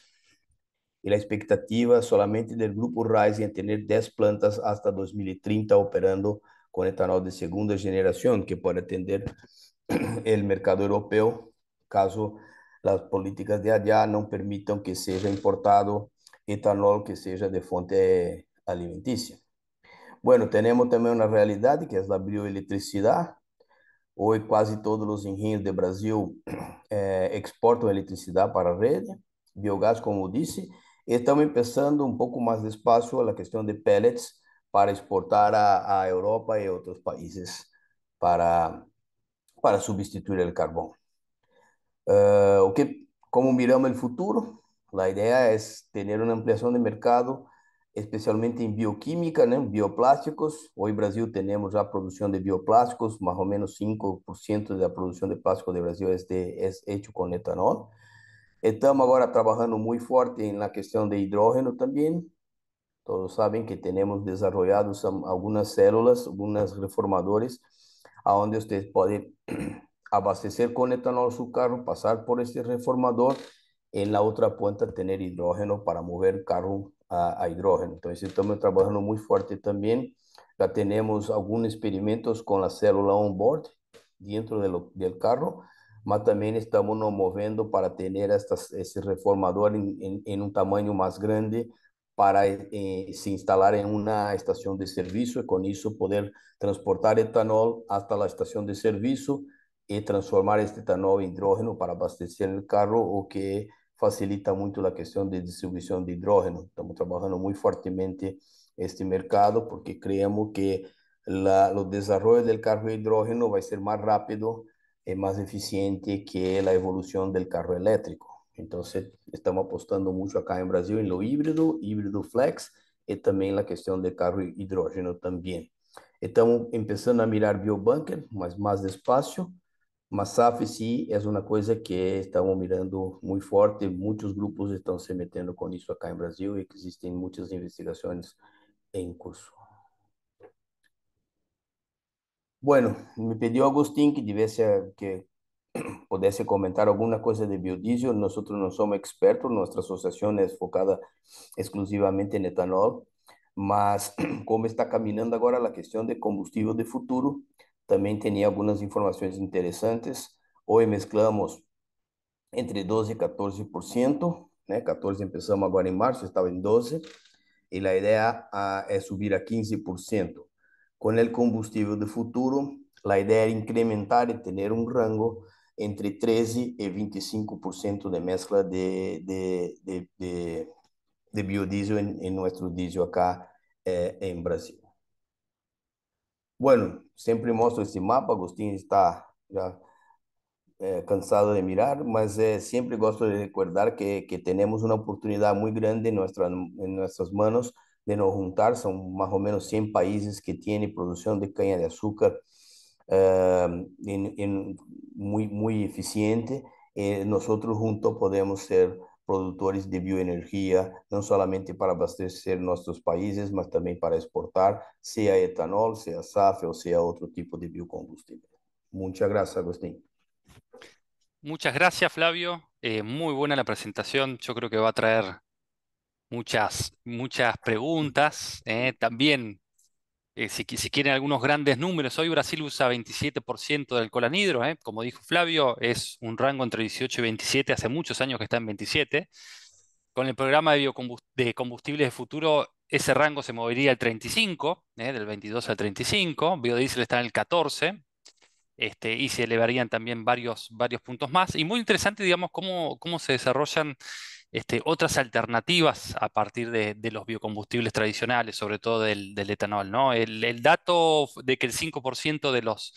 y la expectativa solamente del grupo Rise es tener 10 plantas hasta 2030 operando con etanol de segunda generación que puede atender el mercado europeo caso las políticas de allá no permitan que sea importado etanol que seja de fonte alimentícia. Bueno, temos também uma realidade que é a bioeletricidade. Hoje, quase todos os engenhos do Brasil eh, exportam eletricidade para a rede. Biogás, como disse, estamos começando um pouco mais despacio a questão de pellets para exportar a, a Europa e outros países para, para substituir o carvão. Uh, eh, o que, como miramos o futuro? La idea es tener una ampliación de mercado, especialmente en bioquímica, en bioplásticos. Hoy Brasil tenemos la producción de bioplásticos, más o menos 5% de la producción de plástico de Brasil es, es hecho con etanol. Estamos ahora trabajando muy fuerte en la cuestión de hidrógeno también. Todos saben que tenemos desarrollados algunas células, algunos reformadores, a donde ustedes pueden abastecer con etanol su carro, pasar por este reformador en la otra punta tener hidrógeno para mover carro a, hidrógeno. Entonces estamos trabajando muy fuerte también. Ya tenemos algunos experimentos con la célula on board dentro del carro, más también estamos nos moviendo para tener estas, ese reformador en, en, un tamaño más grande para eh, se instalar en una estación de servicio y con eso poder transportar etanol hasta la estación de servicio y transformar este etanol en hidrógeno para abastecer el carro o que facilita mucho la cuestión de distribución de hidrógeno. Estamos trabajando muy fuertemente este mercado porque creemos que la, desarrollo del carro de hidrógeno va a ser más rápido y eh, más eficiente que la evolución del carro eléctrico. Entonces, estamos apostando mucho acá en Brasil en lo híbrido, híbrido flex y también la cuestión del carro hidrógeno también. Estamos empezando a mirar biobunker, más más despacio. Masaf sí es una cosa que estamos mirando muy fuerte, muchos grupos están se metiendo con eso acá en Brasil y existen muchas investigaciones en curso. Bueno, me pidió Agustín que, que pudiese comentar alguna cosa de biodiesel. Nosotros no somos expertos, nuestra asociación es enfocada exclusivamente en etanol, mas cómo está caminando ahora la cuestión de combustible de futuro, Também tinha algumas informações interessantes. Hoje mesclamos entre 12 e 14%, né? 14 começamos agora em março, estava em 12, e a ideia é subir a 15%. Com o combustível de futuro, a ideia é incrementar e ter um rango entre 13 e 25% de mescla de, de, de, de, de biodiesel em, em nosso diesel acá eh, em Brasil. Bueno, siempre mostro este mapa, Agustín está eh, cansado de mirar, pero eh, siempre gosto de recordar que, tenemos una oportunidad muy grande en, nuestras manos de nos juntar, son más o menos 100 países que tienen producción de caña de azúcar em, muy, muy eficiente, eh, nosotros juntos podemos ser productores de bioenergía, no solamente para abastecer nuestros países, sino también para exportar, sea etanol, sea SAF o sea otro tipo de biocombustible. Muchas gracias, Agustín. Muchas gracias, Flavio. Eh, muy buena la presentación. Yo creo que va a traer muchas, muchas preguntas. Eh, también eh, si, quieren algunos grandes números, hoy Brasil usa 27% del alcohol anidro, ¿eh? como dijo Flavio, es un rango entre 18 y 27, hace muchos años que está en 27. Con el programa de, de combustibles de futuro, ese rango se movería al 35, ¿eh? del 22 al 35, biodiesel está en el 14, este, y se elevarían también varios, varios puntos más. Y muy interesante, digamos, cómo, cómo se desarrollan este, otras alternativas a partir de, los biocombustibles tradicionales, sobre todo del, etanol. El, dato de que el 5% de los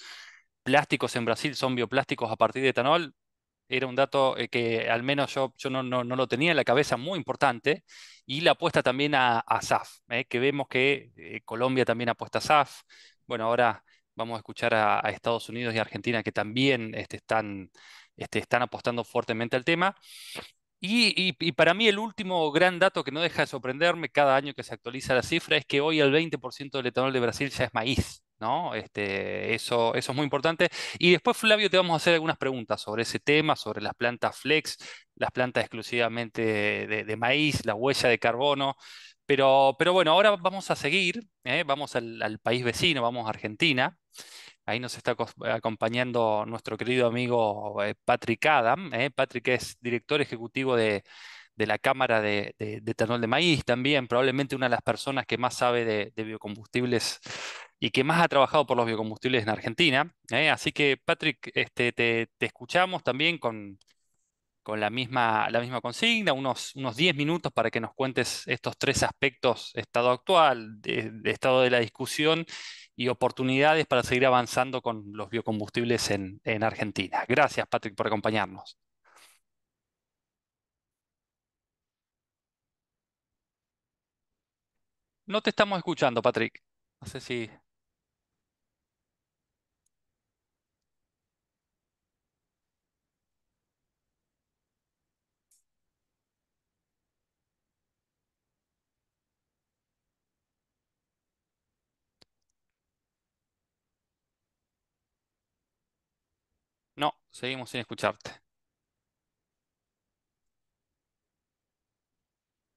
plásticos en Brasil son bioplásticos a partir de etanol era un dato eh, que al menos yo, yo no, lo tenía en la cabeza, muy importante, y la apuesta también a, SAF, ¿eh? que vemos que eh, Colombia también apuesta a SAF. Bueno, ahora vamos a escuchar a, Estados Unidos y Argentina que también este, están, este, están apostando fuertemente al tema. Y, para mí el último gran dato que no deja de sorprenderme cada año que se actualiza la cifra es que hoy el 20% del etanol de Brasil ya es maíz, ¿no? Este, eso, eso es muy importante. Y después, Flavio, te vamos a hacer algunas preguntas sobre ese tema, sobre las plantas flex, las plantas exclusivamente de, maíz, la huella de carbono. Pero, pero bueno, ahora vamos a seguir, ¿eh? vamos al, al país vecino, vamos a Argentina. Ahí nos está acompañando nuestro querido amigo eh, Patrick Adam. Eh, Patrick es director ejecutivo de, la Cámara de, de, de, Etanol de Maíz también, probablemente una de las personas que más sabe de, biocombustibles y que más ha trabajado por los biocombustibles en Argentina. Eh, así que, Patrick, este, te, escuchamos también con, la, misma, consigna, unos, unos 10 minutos para que nos cuentes estos tres aspectos, estado actual, estado de la discusión y oportunidades para seguir avanzando con los biocombustibles en, Argentina. Gracias, Patrick, por acompañarnos. No te estamos escuchando, Patrick. No sé si No, seguimos sin escucharte.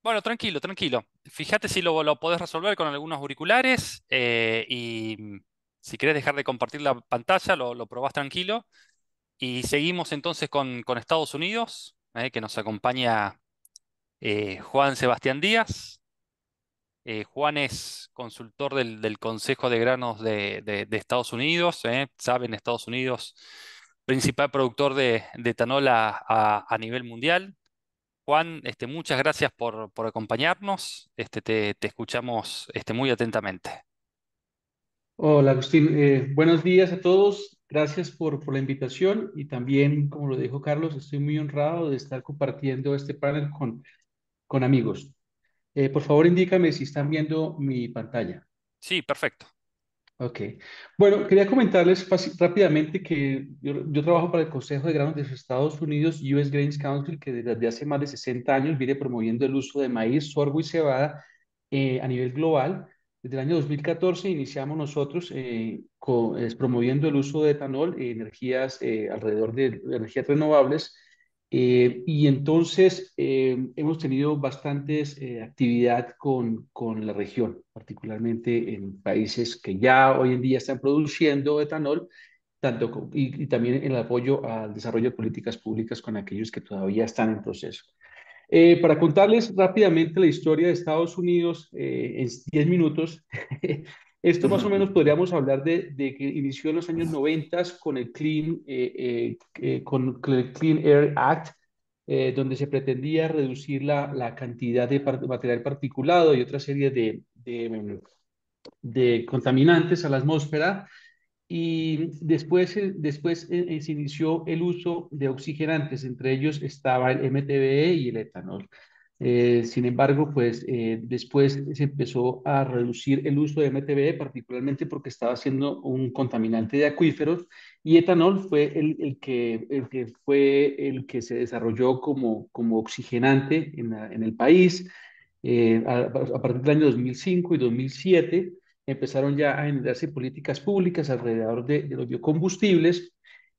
Bueno, tranquilo, tranquilo. Fíjate si lo, lo podés resolver con algunos auriculares eh, y mm, si querés dejar de compartir la pantalla, lo, lo probás tranquilo. Y seguimos entonces con, Estados Unidos, eh, que nos acompaña eh, Juan Sebastián Díaz. Juan es consultor del, Consejo de Granos de, de Estados Unidos, sabe Estados Unidos principal productor de, etanol a, nivel mundial. Juan, este, muchas gracias por, por acompañarnos. Este, te, escuchamos este, muy atentamente. Hola, Agustín. Eh, buenos días a todos. Gracias por, por la invitación y también, como lo dijo Carlos, estoy muy honrado de estar compartiendo este panel con, con amigos. Eh, por favor, indícame si están viendo mi pantalla. Sí, perfecto. Ok. Bueno, quería comentarles rápidamente que yo, trabajo para el Consejo de Granos de los Estados Unidos, US Grains Council, que desde hace más de 60 años viene promoviendo el uso de maíz, sorgo y cebada eh, a nivel global. Desde el año 2014 iniciamos nosotros eh, eh, promoviendo el uso de etanol, y energías alrededor de energías renovables eh, y entonces eh, hemos tenido bastantes eh, actividad con, con la región, particularmente en países que ya hoy en día están produciendo etanol, tanto y, y, también en el apoyo al desarrollo de políticas públicas con aquellos que todavía están en proceso. para contarles rápidamente la historia de Estados Unidos en 10 minutos, Esto más o menos podríamos hablar de, que inició en los años 90 con el Clean, eh, eh, eh, con Clean Air Act, donde se pretendía reducir la, cantidad de material particulado y otra serie de, contaminantes a la atmósfera. Y después, después se inició el uso de oxigenantes, entre ellos estaba el MTBE y el etanol. Eh, sin embargo, pues eh, después se empezó a reducir el uso de MTB, particularmente porque estaba siendo un contaminante de acuíferos y etanol fue el, el, que, el que, fue el que se desarrolló como, como oxigenante en, en el país. Eh, a, partir del año 2005 y 2007 empezaron ya a generarse políticas públicas alrededor de los biocombustibles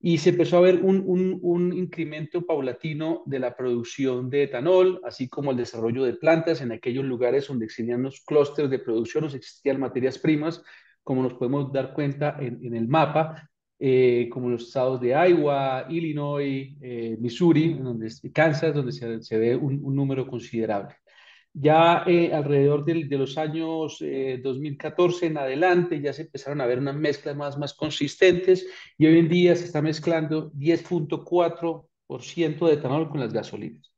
y se empezó a ver un, un, incremento paulatino de la producción de etanol, así como el desarrollo de plantas en aquellos lugares donde existían los clústeres de producción, donde existían materias primas, como nos podemos dar cuenta en, el mapa, eh, como los estados de Iowa, Illinois, eh, Missouri, Kansas, donde se, ve un número considerable. Ya eh, alrededor de, de, los años 2014 eh, en adelante ya se empezaron a ver unas mezclas más, más consistentes y hoy en día se está mezclando 10.4% de etanol con las gasolinas.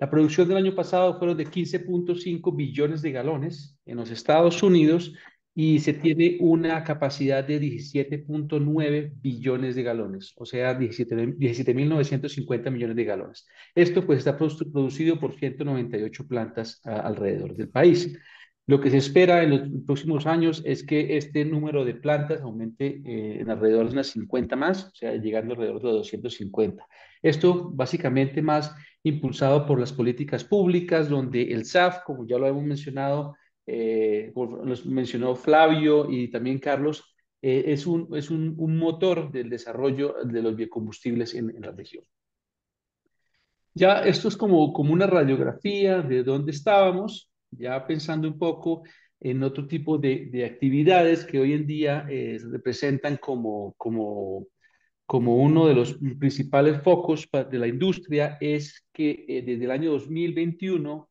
La producción del año pasado fueron de 15.5 billones de galones en los Estados Unidos y se tiene una capacidad de 17.9 billones de galones, o sea, 17.950 17, millones de galones. Esto pues está producido por 198 plantas alrededor del país. Lo que se espera en los próximos años es que este número de plantas aumente eh, en alrededor de unas 50 más, o sea, llegando alrededor de 250. Esto básicamente más impulsado por las políticas públicas, donde el SAF, como ya lo hemos mencionado, eh, eh, los mencionó Flavio y también Carlos, eh, es, un, es un, motor del desarrollo de los biocombustibles en, la región. Ya esto es como, como una radiografía de dónde estábamos, ya pensando un poco en otro tipo de, actividades que hoy en día eh, representan como, como, como uno de los principales focos de la industria, es que desde el año 2021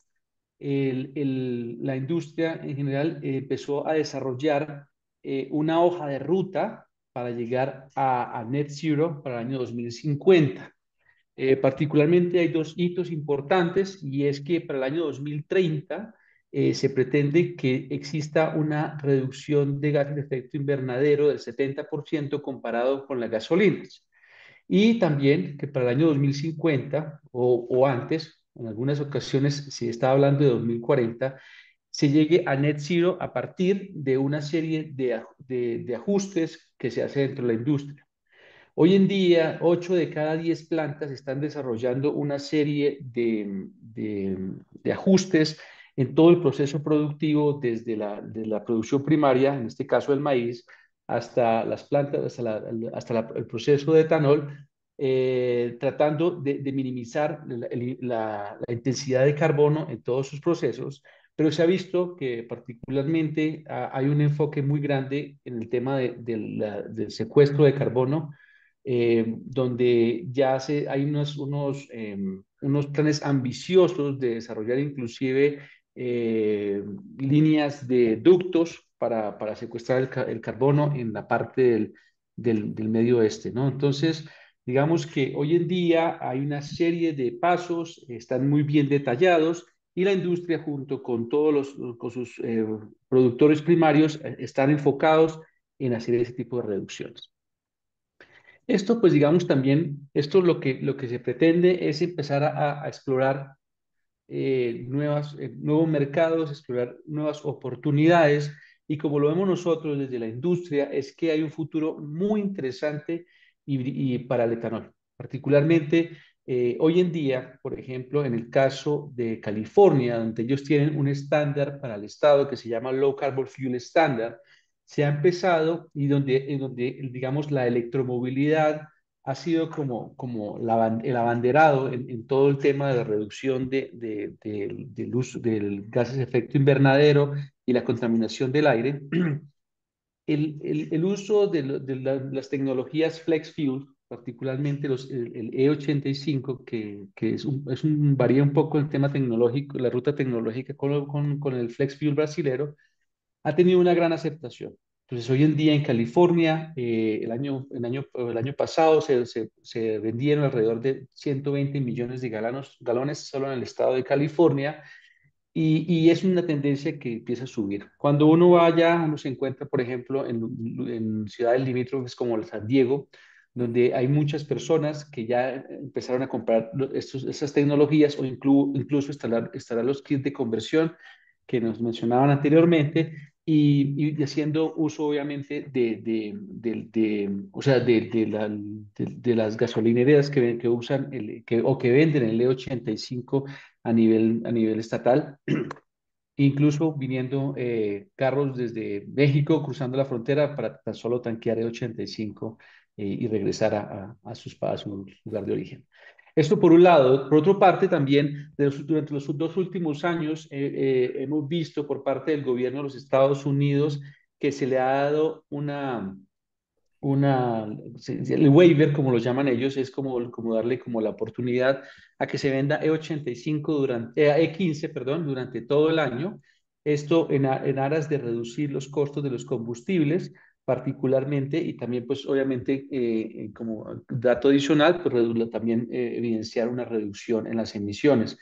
el, la industria en general eh, empezó a desarrollar eh, una hoja de ruta para llegar a, net zero para el año 2050. Eh, particularmente hay dos hitos importantes y es que para el año 2030 se pretende que exista una reducción de gases de efecto invernadero del 70% comparado con las gasolinas. Y también que para el año 2050 o antes en algunas ocasiones si está hablando de 2040, se llegue a net zero a partir de una serie de, de, ajustes que se hace dentro de la industria. Hoy en día, 8 de cada 10 plantas están desarrollando una serie de, de, ajustes en todo el proceso productivo, desde la, la, producción primaria, en este caso el maíz, hasta las plantas, hasta, la, hasta el proceso de etanol, eh, tratando de, minimizar la, intensidad de carbono en todos sus procesos, pero se ha visto que particularmente ah, hay un enfoque muy grande en el tema del secuestro de carbono, eh, donde ya hay unos, unos, em, unos planes ambiciosos de desarrollar inclusive eh, líneas de ductos para, secuestrar el, carbono en la parte del, del medio oeste, ¿no? Entonces, Digamos que hoy en día hay una serie de pasos, están muy bien detallados y la industria junto con todos los, con sus eh, productores primarios eh, están enfocados en hacer ese tipo de reducciones. Esto, pues digamos también, esto lo que, lo que se pretende es empezar a, explorar eh, nuevas, nuevos mercados, explorar nuevas oportunidades y como lo vemos nosotros desde la industria, es que hay un futuro muy interesante y, para el etanol. Particularmente eh, hoy en día, por ejemplo, en el caso de California, donde ellos tienen un estándar para el Estado que se llama Low Carbon Fuel Standard, se ha empezado y donde, en donde digamos, la electromovilidad ha sido como, como el abanderado en, todo el tema de reducción de, del uso del gases de efecto invernadero y la contaminación del aire. el, el, uso de, las tecnologías flex fuel, particularmente los, el, E85, e que, que es, varía un poco el tema tecnológico, la ruta tecnológica con, con, el flex fuel brasilero, ha tenido una gran aceptación. Entonces, hoy en día en California, eh, el, año, el, año, el año pasado se, se, se, vendieron alrededor de 120 millones de galanos, galones solo en el estado de California y, es una tendencia que empieza a subir. Cuando uno vaya, uno se encuentra, por ejemplo, en, ciudades limítrofes como San Diego, donde hay muchas personas que ya empezaron a comprar esas tecnologías o incluso instalar, los kits de conversión que nos mencionaban anteriormente y, haciendo uso obviamente de, de, sea, de, las gasolineras que, usan o que venden el E85 a nivel, a nivel estatal. Incluso viniendo eh, carros desde México, cruzando la frontera para tan solo tanquear el 85 eh, y regresar a, a, a sus, a su lugar de origen. Esto por un lado. Por otra parte, también durante los dos últimos años eh, hemos visto por parte del gobierno de los Estados Unidos que se le ha dado una, una, el waiver, como lo llaman ellos, es como, como darle como la oportunidad a que se venda E85 durante, E15, eh, e perdón, durante todo el año. Esto en, en aras de reducir los costos de los combustibles, particularmente, y también, pues, obviamente, eh, eh, como dato adicional, pues, también evidenciar una reducción en las emisiones.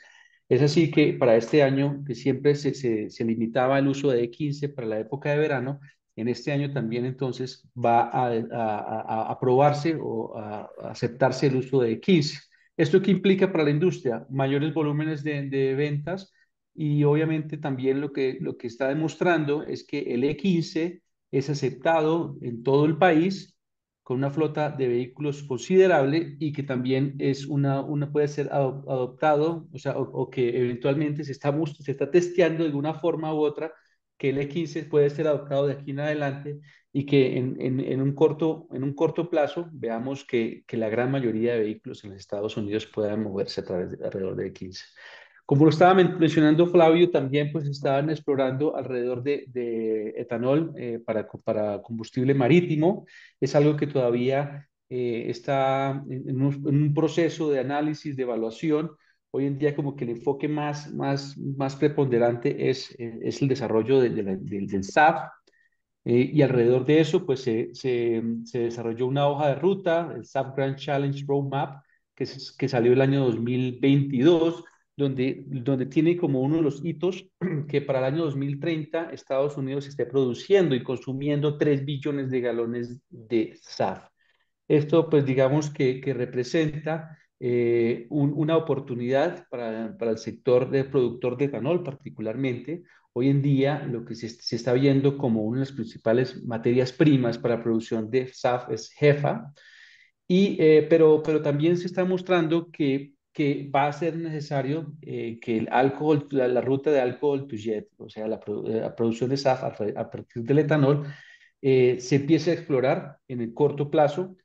Es así que para este año, que siempre se, se, se limitaba el uso de E15 para la época de verano, en este año también entonces va a, aprobarse o a aceptarse el uso de 15. ¿Esto qué implica para la industria? Mayores volúmenes de, ventas y obviamente también lo que, lo que está demostrando es que el E15 es aceptado en todo el país con una flota de vehículos considerable y que también es una, una puede ser adoptado, o sea, que eventualmente se está, se está testeando de alguna forma u otra que el E15 puede ser adoptado de aquí en adelante y que en, en, un, corto, en un corto plazo veamos que, que, la gran mayoría de vehículos en los Estados Unidos puedan moverse a través alrededor del E15. Como lo estaba mencionando Flavio, también pues estaban explorando alrededor de, de etanol eh, para, para combustible marítimo. Es algo que todavía eh, está en un, en un proceso de análisis, de evaluación, hoy en día como que el enfoque más, más, más preponderante es, eh, es el desarrollo del SAF, eh, y alrededor de eso pues se, se, se, desarrolló una hoja de ruta, el SAF Grand Challenge Roadmap, que, es, que salió el año 2022, donde, donde tiene como uno de los hitos que para el año 2030 Estados Unidos esté produciendo y consumiendo 3 billones de galones de SAF. Esto pues digamos que, que representa eh, una oportunidad para, para, el sector de productor de etanol particularmente. Hoy en día lo que se, se, está viendo como una de las principales materias primas para la producción de SAF es jefa, y, eh, pero, pero también se está mostrando que, que va a ser necesario eh, que el alcohol, la, ruta de alcohol to jet, o sea, la, producción de SAF a, a partir del etanol, se empiece a explorar en el corto plazo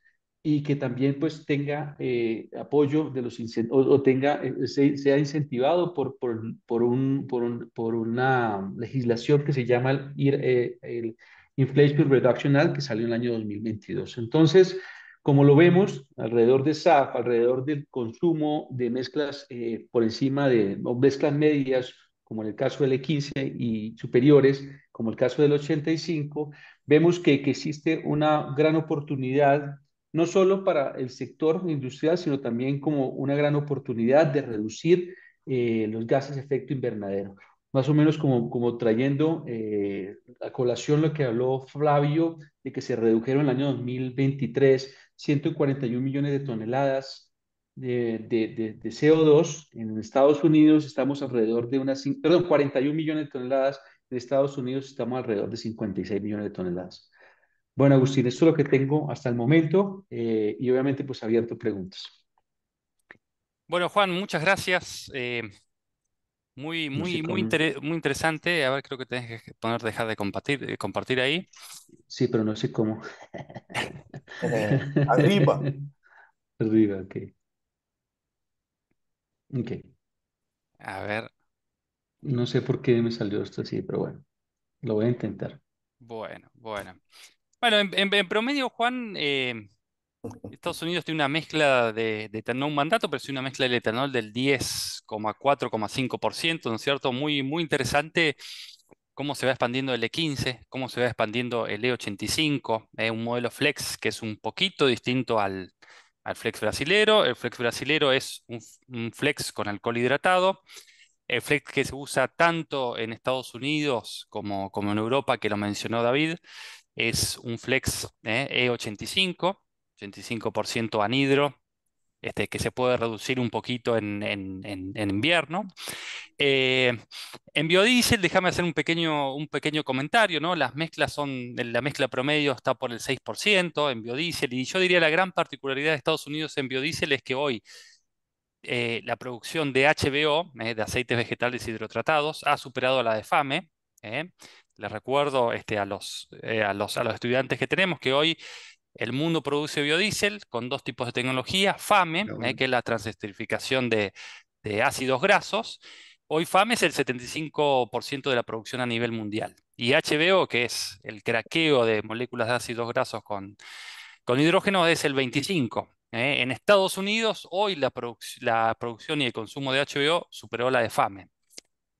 y que también pues tenga eh, apoyo de los o, o tenga eh, sea incentivado por, por, por, un, por, un, por, una legislación que se llama el, eh, Inflation Reduction Act que salió en el año 2022. Entonces, como lo vemos, alrededor de SAF, alrededor del consumo de mezclas por encima de mezclas medias, como en el caso del E15 y superiores, como el caso del 85, vemos que, que existe una gran oportunidad no solo para el sector industrial, sino también como una gran oportunidad de reducir eh, los gases de efecto invernadero. Más o menos como, como trayendo eh, a colación lo que habló Flavio de que se redujeron en el año 2023 141 millones de toneladas de, de, de, de, CO2. En Estados Unidos estamos alrededor de unas, perdón, 41 millones de toneladas. En Estados Unidos estamos alrededor de 56 millones de toneladas. Bueno, Agustín, eso es lo que tengo hasta el momento eh, y obviamente pues abierto preguntas. Bueno, Juan, muchas gracias. Eh, muy, muy, muy, muy interesante. A ver, creo que tenés que poner dejar de compartir, eh, compartir ahí. Sí, pero no sé cómo. arriba. Arriba, ok. Ok. A ver. No sé por qué me salió esto así, pero bueno, lo voy a intentar. Bueno, bueno. Bueno, en, promedio, Juan, eh, Estados Unidos tiene una mezcla de, etanol, un mandato, pero sí una mezcla del etanol del 10,4,5%, ¿no es cierto? Muy, muy interesante cómo se va expandiendo el E15, cómo se va expandiendo el E85, Es un modelo flex que es un poquito distinto al, al flex brasilero. El flex brasilero es un, flex con alcohol hidratado. El flex que se usa tanto en Estados Unidos como, como en Europa, que lo mencionó David, es un flex E85, ¿eh? 85% e anhidro, este, que se puede reducir un poquito en, invierno. Eh, en biodiesel, déjame hacer un pequeño, un pequeño comentario, ¿no? Las mezclas son, la mezcla promedio está por el 6% en biodiesel, y yo diría la gran particularidad de Estados Unidos en biodiesel es que hoy eh, la producción de HBO, de aceites vegetales hidrotratados, ha superado la de FAME, les recuerdo este, eh, a, los, a, los, estudiantes que tenemos que hoy el mundo produce biodiesel con dos tipos de tecnología, FAME, eh, que es la transesterificación de, ácidos grasos. Hoy FAME es el 75% de la producción a nivel mundial. Y HBO, que es el craqueo de moléculas de ácidos grasos con, con hidrógeno, es el 25%. Eh. en Estados Unidos, hoy la, la producción y el consumo de HBO superó la de FAME.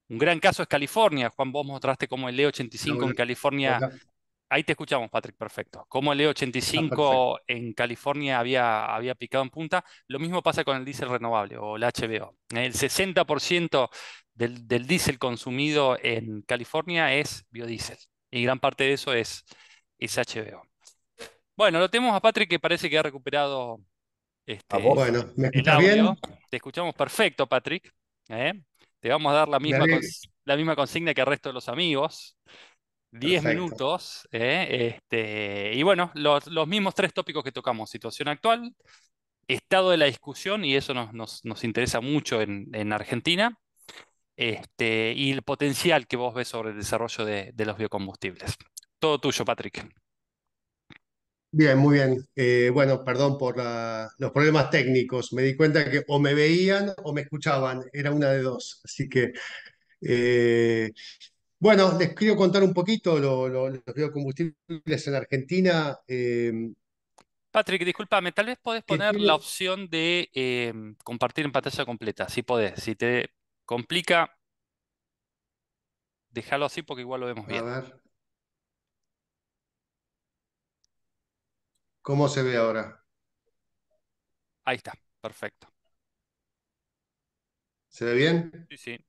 Un gran caso es California. Juan, vos mostraste cómo el E85 en California. Ahí te escuchamos, Patrick, perfecto. Como el E85 en California había, había picado en punta, lo mismo pasa con el diésel renovable o el HBO. El 60% del, diésel consumido en California es biodiesel y gran parte de eso es, es HBO. Bueno, lo tenemos a Patrick que parece que ha recuperado este, bueno, ¿me escuchas Bien? Te escuchamos perfecto, Patrick. ¿Eh? Te vamos a dar la misma, la misma consigna que el resto de los amigos. 10 minutos. ¿eh? este, y bueno, los, mismos tres tópicos que tocamos. Situación actual, estado de la discusión, y eso nos, nos, interesa mucho en, Argentina, este, y el potencial que vos ves sobre el desarrollo de, de los biocombustibles. Todo tuyo, Patrick. Bien, muy bien. Eh, bueno, perdón por los problemas técnicos. Me di cuenta que o me veían o me escuchaban. Era una de dos. Así que, eh, bueno, les quiero contar un poquito los biocombustibles en Argentina. Em, Patrick, discúlpame, tal vez podés poner la opción de em, compartir en pantalla completa, si podés. Si te complica, déjalo así porque igual lo vemos bien. A ver. ¿Cómo se ve ahora? Ahí está, perfecto. ¿Se ve bien? Sí, sí.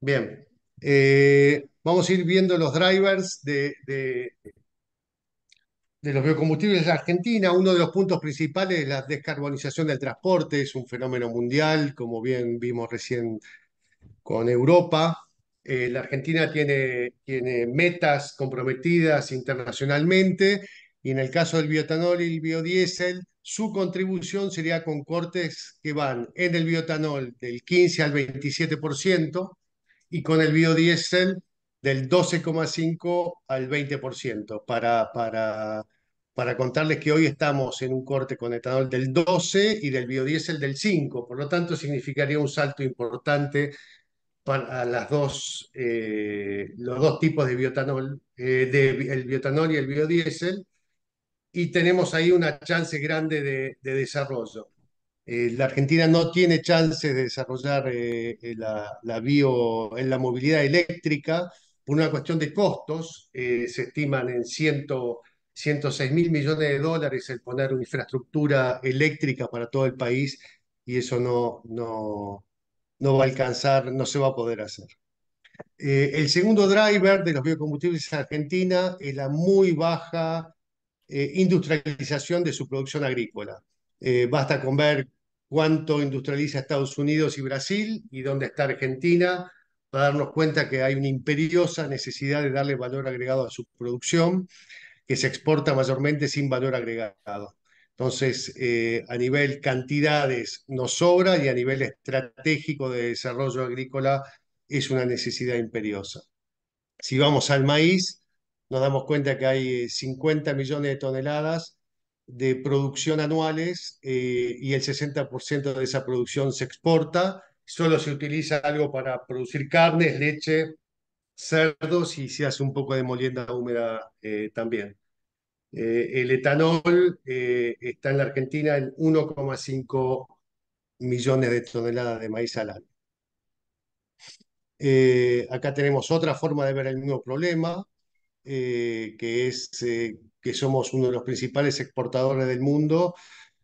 Bien. Eh, vamos a ir viendo los drivers de, de, de los biocombustibles de Argentina. Uno de los puntos principales es la descarbonización del transporte, es un fenómeno mundial, como bien vimos recién con Europa. Eh, la Argentina tiene, tiene metas comprometidas internacionalmente y en el caso del biotanol y el biodiesel, su contribución sería con cortes que van en el biotanol del 15 al 27% y con el biodiesel del 12,5 al 20%. Para, para, para contarles que hoy estamos en un corte con etanol del 12 y del biodiesel del 5, por lo tanto significaría un salto importante a las dos, eh, los dos tipos de biotanol, eh, de, el biotanol y el biodiesel, y tenemos ahí una chance grande de, desarrollo. Eh, la Argentina no tiene chances de desarrollar la, bio, en la movilidad eléctrica por una cuestión de costos, se estiman en 100, 106 mil millones de dólares el poner una infraestructura eléctrica para todo el país y eso no, no, no va a alcanzar, no se va a poder hacer. Eh, el segundo driver de los biocombustibles en Argentina es la muy baja eh, industrialización de su producción agrícola. Eh, basta con ver cuánto industrializa Estados Unidos y Brasil y dónde está Argentina para darnos cuenta que hay una imperiosa necesidad de darle valor agregado a su producción, que se exporta mayormente sin valor agregado. Entonces, eh, a nivel cantidades nos sobra y a nivel estratégico de desarrollo agrícola es una necesidad imperiosa. Si vamos al maíz, nos damos cuenta que hay 50 eh, millones de toneladas de producción anuales eh, y el 60% de esa producción se exporta. Solo se utiliza algo para producir carnes, leche, cerdos y se hace un poco de molienda húmeda también. Eh, el etanol eh, está en la Argentina en 1,5 millones de toneladas de maíz al año. Eh, acá tenemos otra forma de ver el mismo problema, que es que somos uno de los principales exportadores del mundo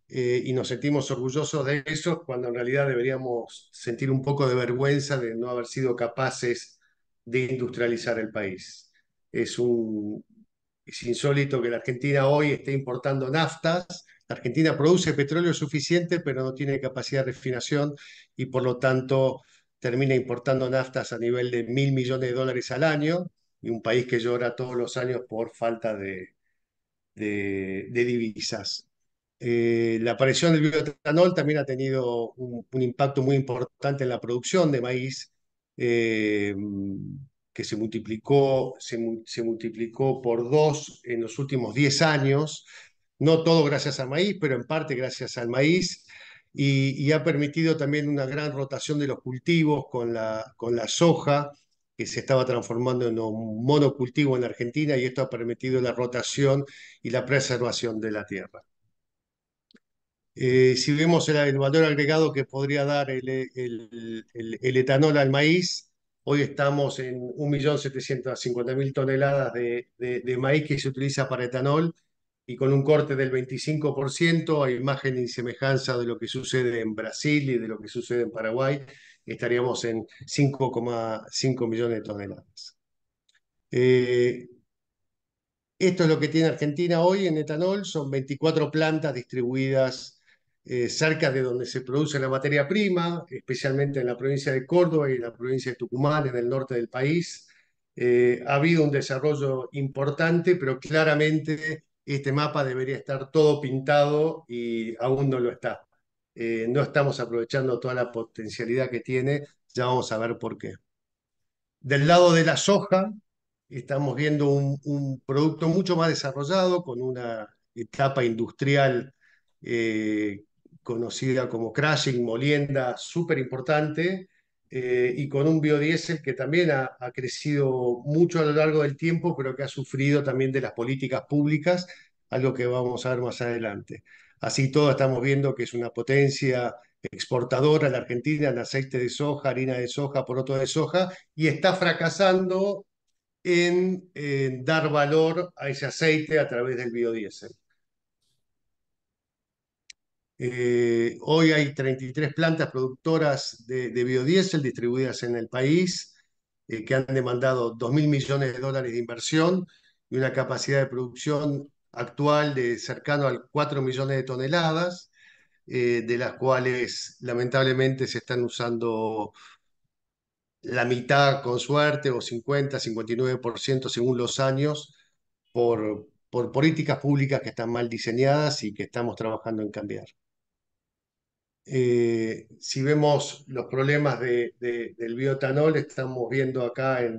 y nos sentimos orgullosos de eso, cuando en realidad deberíamos sentir un poco de vergüenza de no haber sido capaces de industrializar el país. Es un, es insólito que la Argentina hoy esté importando naftas. La Argentina produce petróleo suficiente, pero no tiene capacidad de refinación y por lo tanto termina importando naftas a nivel de mil millones de dólares al año y un país que llora todos los años por falta de, divisas. Eh, la aparición del bioetanol también ha tenido un, impacto muy importante en la producción de maíz. Eh, que se multiplicó, se, multiplicó por dos en los últimos 10 años, no todo gracias al maíz, pero en parte gracias al maíz, y, ha permitido también una gran rotación de los cultivos con la, con la soja, que se estaba transformando en un monocultivo en Argentina y esto ha permitido la rotación y la preservación de la tierra. Eh, si vemos el, valor agregado que podría dar el, etanol al maíz, Hoy estamos en 1.750.000 toneladas de, maíz que se utiliza para etanol y con un corte del 25%, a imagen y semejanza de lo que sucede en Brasil y de lo que sucede en Paraguay, estaríamos en 5,5 millones de toneladas. Eh, esto es lo que tiene Argentina hoy en etanol, son 24 plantas distribuidas eh, cerca de donde se produce la materia prima, especialmente en la provincia de Córdoba y la provincia de Tucumán, en el norte del país. Eh, ha habido un desarrollo importante, pero claramente este mapa debería estar todo pintado y aún no lo está. Eh, no estamos aprovechando toda la potencialidad que tiene, ya vamos a ver por qué. Del lado de la soja, estamos viendo un, producto mucho más desarrollado, con una etapa industrial conocida como crashing, molienda, súper importante, eh, y con un biodiesel que también ha, crecido mucho a lo largo del tiempo, pero que ha sufrido también de las políticas públicas, algo que vamos a ver más adelante. Así todo estamos viendo que es una potencia exportadora la Argentina en aceite de soja, harina de soja, poroto de soja, y está fracasando en dar valor a ese aceite a través del biodiesel. Eh, hoy hay 33 plantas productoras de, biodiesel distribuidas en el país eh, que han demandado 2.000 millones de dólares de inversión y una capacidad de producción actual de cercano al 4 millones de toneladas, eh, de las cuales lamentablemente se están usando la mitad con suerte o 50, 59% según los años por, por políticas públicas que están mal diseñadas y que estamos trabajando en cambiar. Eh, si vemos los problemas del biotanol, estamos viendo acá en,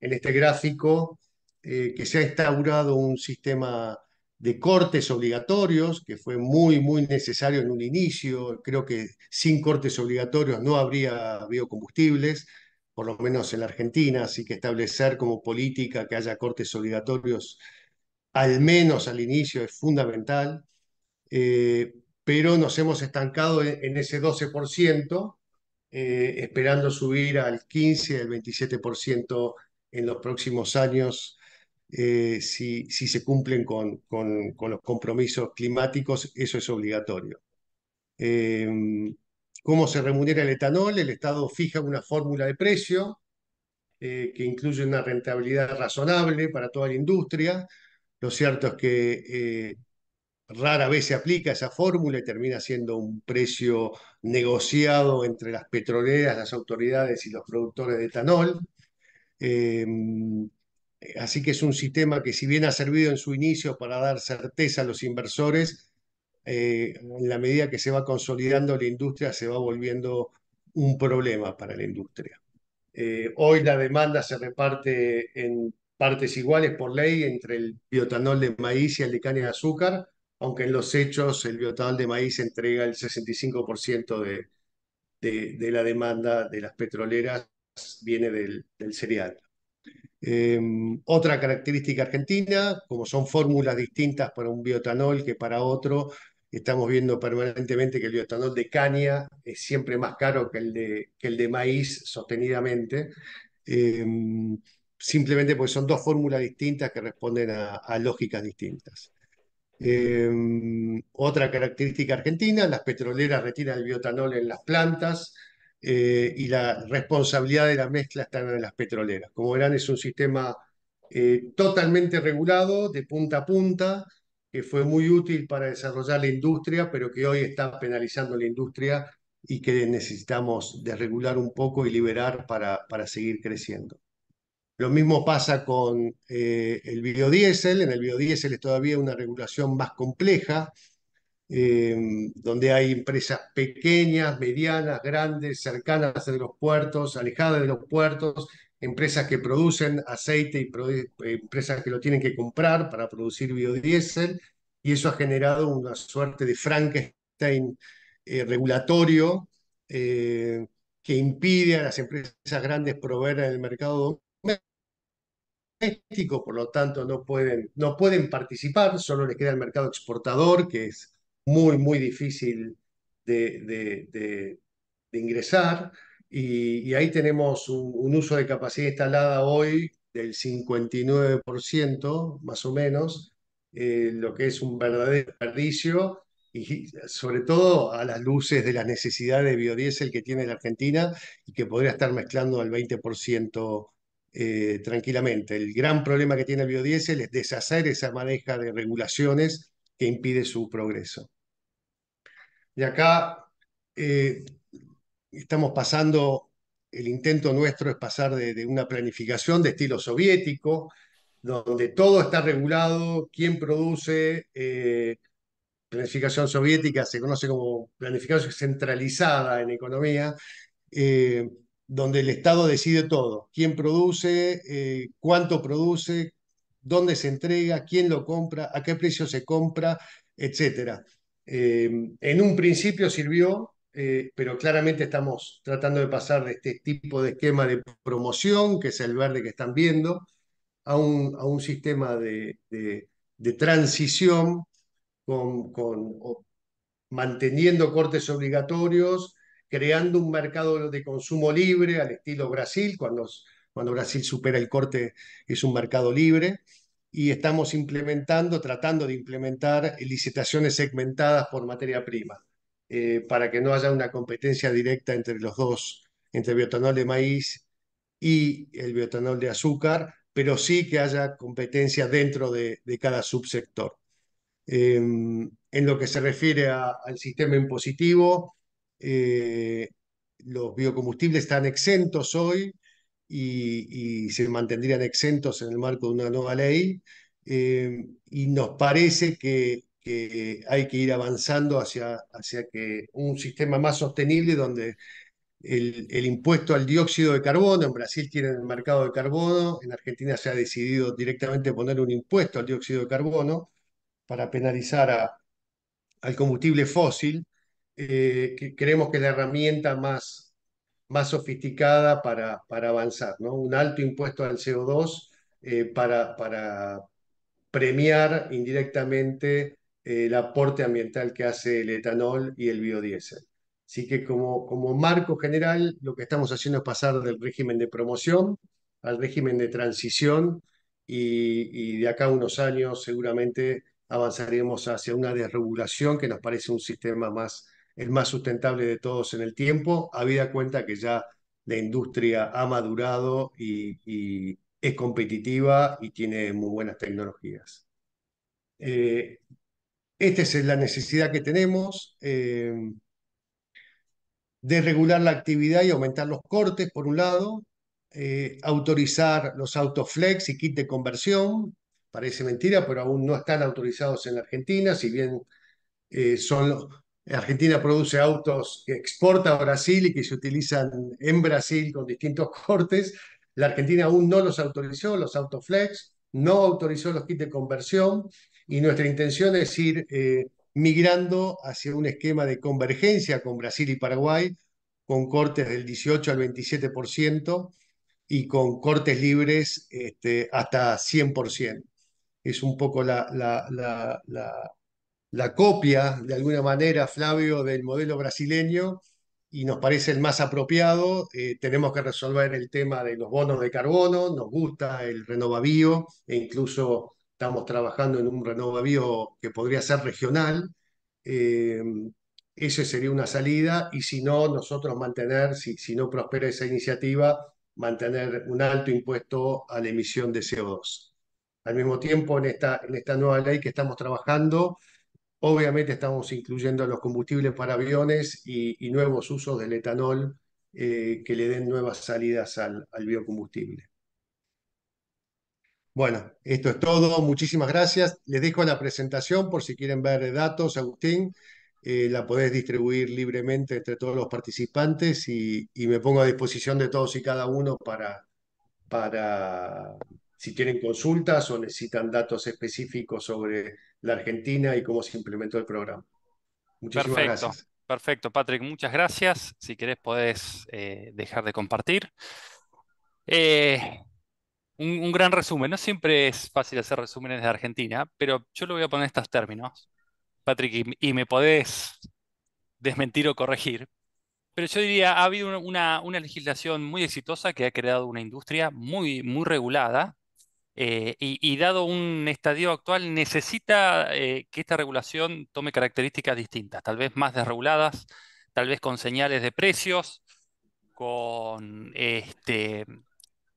este gráfico eh, que se ha instaurado un sistema de cortes obligatorios, que fue muy, muy necesario en un inicio. Creo que sin cortes obligatorios no habría biocombustibles, por lo menos en la Argentina, así que establecer como política que haya cortes obligatorios, al menos al inicio, es fundamental. Eh, pero nos hemos estancado en, ese 12%, eh, esperando subir al 15, al 27% en los próximos años, eh, si, se cumplen con, los compromisos climáticos, eso es obligatorio. Em, ¿Cómo se remunera el etanol? El Estado fija una fórmula de precio eh, que incluye una rentabilidad razonable para toda la industria. Lo cierto es que rara vez se aplica esa fórmula y termina siendo un precio negociado entre las petroleras, las autoridades y los productores de etanol. Em, así que es un sistema que si bien ha servido en su inicio para dar certeza a los inversores, eh, en la medida que se va consolidando la industria se va volviendo un problema para la industria. Eh, hoy la demanda se reparte en partes iguales por ley entre el biotanol de maíz y el de caña de azúcar, aunque en los hechos el biotanol de maíz entrega el 65% de, la demanda de las petroleras, viene del, cereal. Em, otra característica argentina, como son fórmulas distintas para un biotanol que para otro, estamos viendo permanentemente que el biotanol de caña es siempre más caro que el de, maíz sostenidamente, em, simplemente porque son dos fórmulas distintas que responden a lógicas distintas. Em, otra característica argentina, las petroleras retiran el biotanol en las plantas eh, y la responsabilidad de la mezcla está en las petroleras. Como verán, es un sistema eh, totalmente regulado, de punta a punta, que fue muy útil para desarrollar la industria, pero que hoy está penalizando la industria y que necesitamos desregular un poco y liberar para, para seguir creciendo. Lo mismo pasa con eh, el biodiesel. En el biodiesel es todavía una regulación más compleja, eh, donde hay empresas pequeñas, medianas, grandes, cercanas de los puertos, alejadas de los puertos, empresas que producen aceite y empresas que lo tienen que comprar para producir biodiesel. Y eso ha generado una suerte de Frankenstein eh, regulatorio que impide a las empresas grandes proveer en el mercado por lo tanto no pueden, no pueden participar, solo les queda el mercado exportador, que es muy, muy difícil de, ingresar. Y, ahí tenemos un, uso de capacidad instalada hoy del 59%, más o menos, eh, lo que es un verdadero desperdicio y sobre todo a las luces de las necesidades de biodiesel que tiene la Argentina y que podría estar mezclando al 20% eh, tranquilamente. El gran problema que tiene el biodiesel es deshacer esa maneja de regulaciones que impide su progreso. Y acá eh, estamos pasando, el intento nuestro es pasar de, una planificación de estilo soviético, donde todo está regulado, quién produce, eh, planificación soviética se conoce como planificación centralizada en economía, donde el Estado decide todo, quién produce, eh, cuánto produce, dónde se entrega, quién lo compra, a qué precio se compra, etc. Em, en un principio sirvió, eh, pero claramente estamos tratando de pasar de este tipo de esquema de promoción, que es el verde que están viendo, a un, sistema de, de, de transición con, con manteniendo cortes obligatorios, creando un mercado de consumo libre al estilo Brasil, cuando, cuando Brasil supera el corte es un mercado libre, y estamos implementando, tratando de implementar licitaciones segmentadas por materia prima, eh, para que no haya una competencia directa entre los dos, entre el biotanol de maíz y el biotanol de azúcar, pero sí que haya competencia dentro de, cada subsector. Em, en lo que se refiere al sistema impositivo, eh, los biocombustibles están exentos hoy y, se mantendrían exentos en el marco de una nueva ley. Eh, y nos parece que, hay que ir avanzando hacia, hacia que un sistema más sostenible donde el, impuesto al dióxido de carbono, en Brasil tienen el mercado de carbono, en Argentina se ha decidido directamente poner un impuesto al dióxido de carbono para penalizar al combustible fósil, eh, que creemos que es la herramienta más, más sofisticada para, para avanzar, ¿no? Un alto impuesto al CO2 eh, para, para premiar indirectamente eh, el aporte ambiental que hace el etanol y el biodiesel. Así que como, como marco general, lo que estamos haciendo es pasar del régimen de promoción al régimen de transición y, y de acá a unos años seguramente avanzaremos hacia una desregulación que nos parece un sistema más el más sustentable de todos en el tiempo, habida cuenta que ya la industria ha madurado y, es competitiva y tiene muy buenas tecnologías. Eh, esta es la necesidad que tenemos. Eh, de regular la actividad y aumentar los cortes, por un lado, eh, autorizar los autoflex y kit de conversión, parece mentira, pero aún no están autorizados en la Argentina, si bien son son Argentina produce autos que exporta a Brasil y que se utilizan en Brasil con distintos cortes. La Argentina aún no los autorizó, los autoflex, no autorizó los kits de conversión y nuestra intención es ir eh, migrando hacia un esquema de convergencia con Brasil y Paraguay, con cortes del 18 al 27% y con cortes libres este, hasta 100%. Es un poco la la copia, de alguna manera, Flavio, del modelo brasileño y nos parece el más apropiado. Eh, tenemos que resolver el tema de los bonos de carbono, nos gusta el renovavío e incluso estamos trabajando en un renovavío que podría ser regional. Eh, esa sería una salida y si no, nosotros mantener, si, no prospera esa iniciativa, mantener un alto impuesto a la emisión de CO2. Al mismo tiempo, en en esta nueva ley que estamos trabajando, Obviamente estamos incluyendo los combustibles para aviones y, nuevos usos del etanol eh, que le den nuevas salidas al, biocombustible. Bueno, esto es todo. Muchísimas gracias. Les dejo la presentación por si quieren ver datos, Agustín. Eh, la podés distribuir libremente entre todos los participantes y, y, me pongo a disposición de todos y cada uno para, para si tienen consultas o necesitan datos específicos sobre la Argentina y cómo se implementó el programa. Muchísimas gracias. Perfecto, Patrick, muchas gracias. Si querés podés eh, dejar de compartir. Eh, un, gran resumen. No siempre es fácil hacer resúmenes de Argentina, pero yo lo voy a poner estos términos, Patrick, y, me podés desmentir o corregir. Pero yo diría, ha habido una, una legislación muy exitosa que ha creado una industria muy, muy regulada, eh, y, dado un estadio actual, necesita eh, que esta regulación tome características distintas, tal vez más desreguladas, tal vez con señales de precios, con este,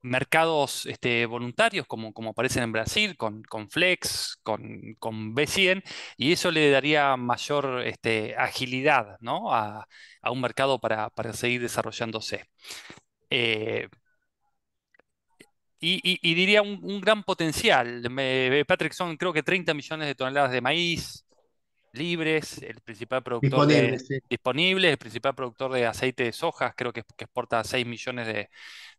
mercados este, voluntarios, como, aparecen en Brasil, con, Flex, con, B100, y eso le daría mayor este, agilidad a, un mercado para, seguir desarrollándose. Eh, y, diría un, gran potencial. Eh, Patrick son creo que 30 millones de toneladas de maíz libres, el principal productor disponible, de, el principal productor de aceite de soja, creo que, exporta 6 millones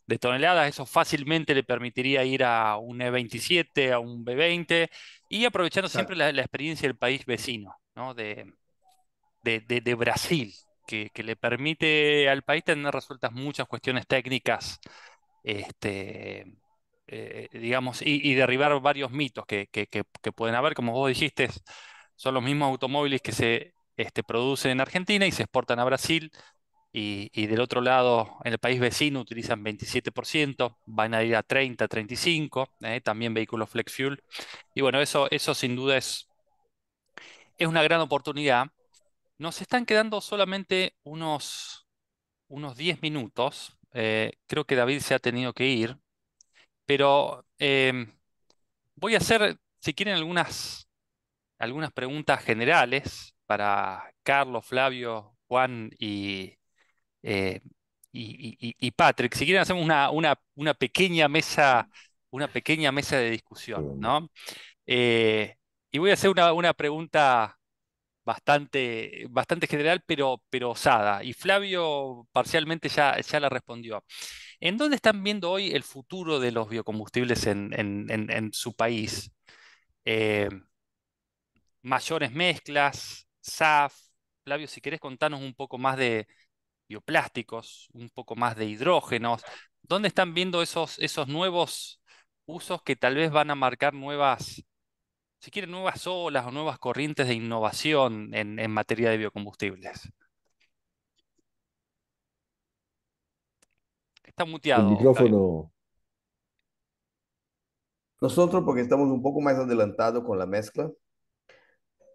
de, toneladas, eso fácilmente le permitiría ir a un E27, a un B20, y aprovechando siempre la, experiencia del país vecino, ¿no? de, de, Brasil, que, le permite al país tener resueltas muchas cuestiones técnicas este, eh, eh, digamos, y, derribar varios mitos que, pueden haber. Como vos dijiste, son los mismos automóviles que se este, producen en Argentina y se exportan a Brasil. Y, del otro lado, en el país vecino utilizan 27%, van a ir a 30, 35, eh, también vehículos flex fuel. Y bueno, eso, eso sin duda es, una gran oportunidad. Nos están quedando solamente unos, unos 10 minutos. creo que David se ha tenido que ir. Pero em, voy a hacer, si quieren, algunas, algunas preguntas generales para Carlos, Flavio, Juan y, eh, y, Patrick. Si quieren, hacemos una, una, pequeña mesa, una pequeña mesa de discusión, ¿no? Eh, y voy a hacer una, pregunta bastante, bastante general, pero, pero osada. Y Flavio parcialmente ya, ya la respondió. ¿En dónde están viendo hoy el futuro de los biocombustibles en, su país? Eh, mayores mezclas, SAF, Flavio, si querés contarnos un poco más de bioplásticos, un poco más de hidrógenos, ¿dónde están viendo esos, esos nuevos usos que tal vez van a marcar nuevas, si quieren, nuevas olas o nuevas corrientes de innovación en materia de biocombustibles? Está muteado. El micrófono. Nosotros, porque estamos un poco más adelantados con la mezcla,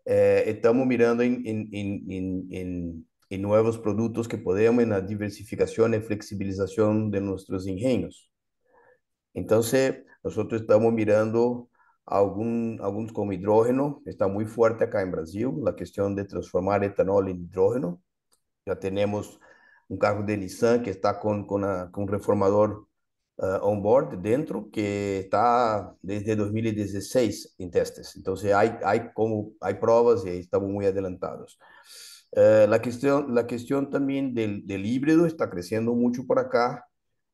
eh, estamos mirando en, nuevos productos que podemos, en la diversificación y flexibilización de nuestros ingenios. Entonces, nosotros estamos mirando algún, algunos como hidrógeno, está muy fuerte acá en Brasil, la cuestión de transformar etanol en hidrógeno. Ya tenemos un carro de Nissan que está con ah, un reformador ah, on-board dentro, que está desde 2016 en testes. Entonces hay pruebas como, hay pruebas y estamos muy adelantados. Eh, la, cuestión, la cuestión también del, del, híbrido está creciendo mucho por acá,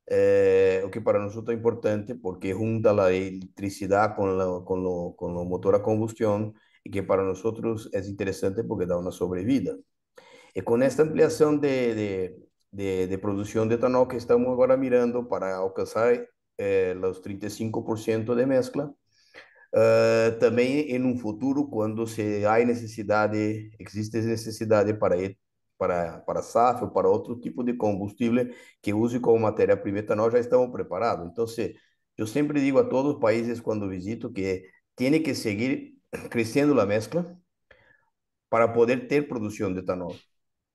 lo eh, que para nosotros es importante porque junta la electricidad con, el con, con motor a combustión y que para nosotros es interesante porque da una sobrevida. Y con esta ampliación de, de, de de etanol que estamos agora mirando para alcançar eh, 35% de mezcla. Uh, eh, também em um futuro quando se há necessidade existe necessidade para para para SAF ou para outro tipo de combustível que use como matéria prima etanol já estamos preparados então se eu sempre digo a todos os países quando visito que tem que seguir crescendo a mescla para poder ter produção de etanol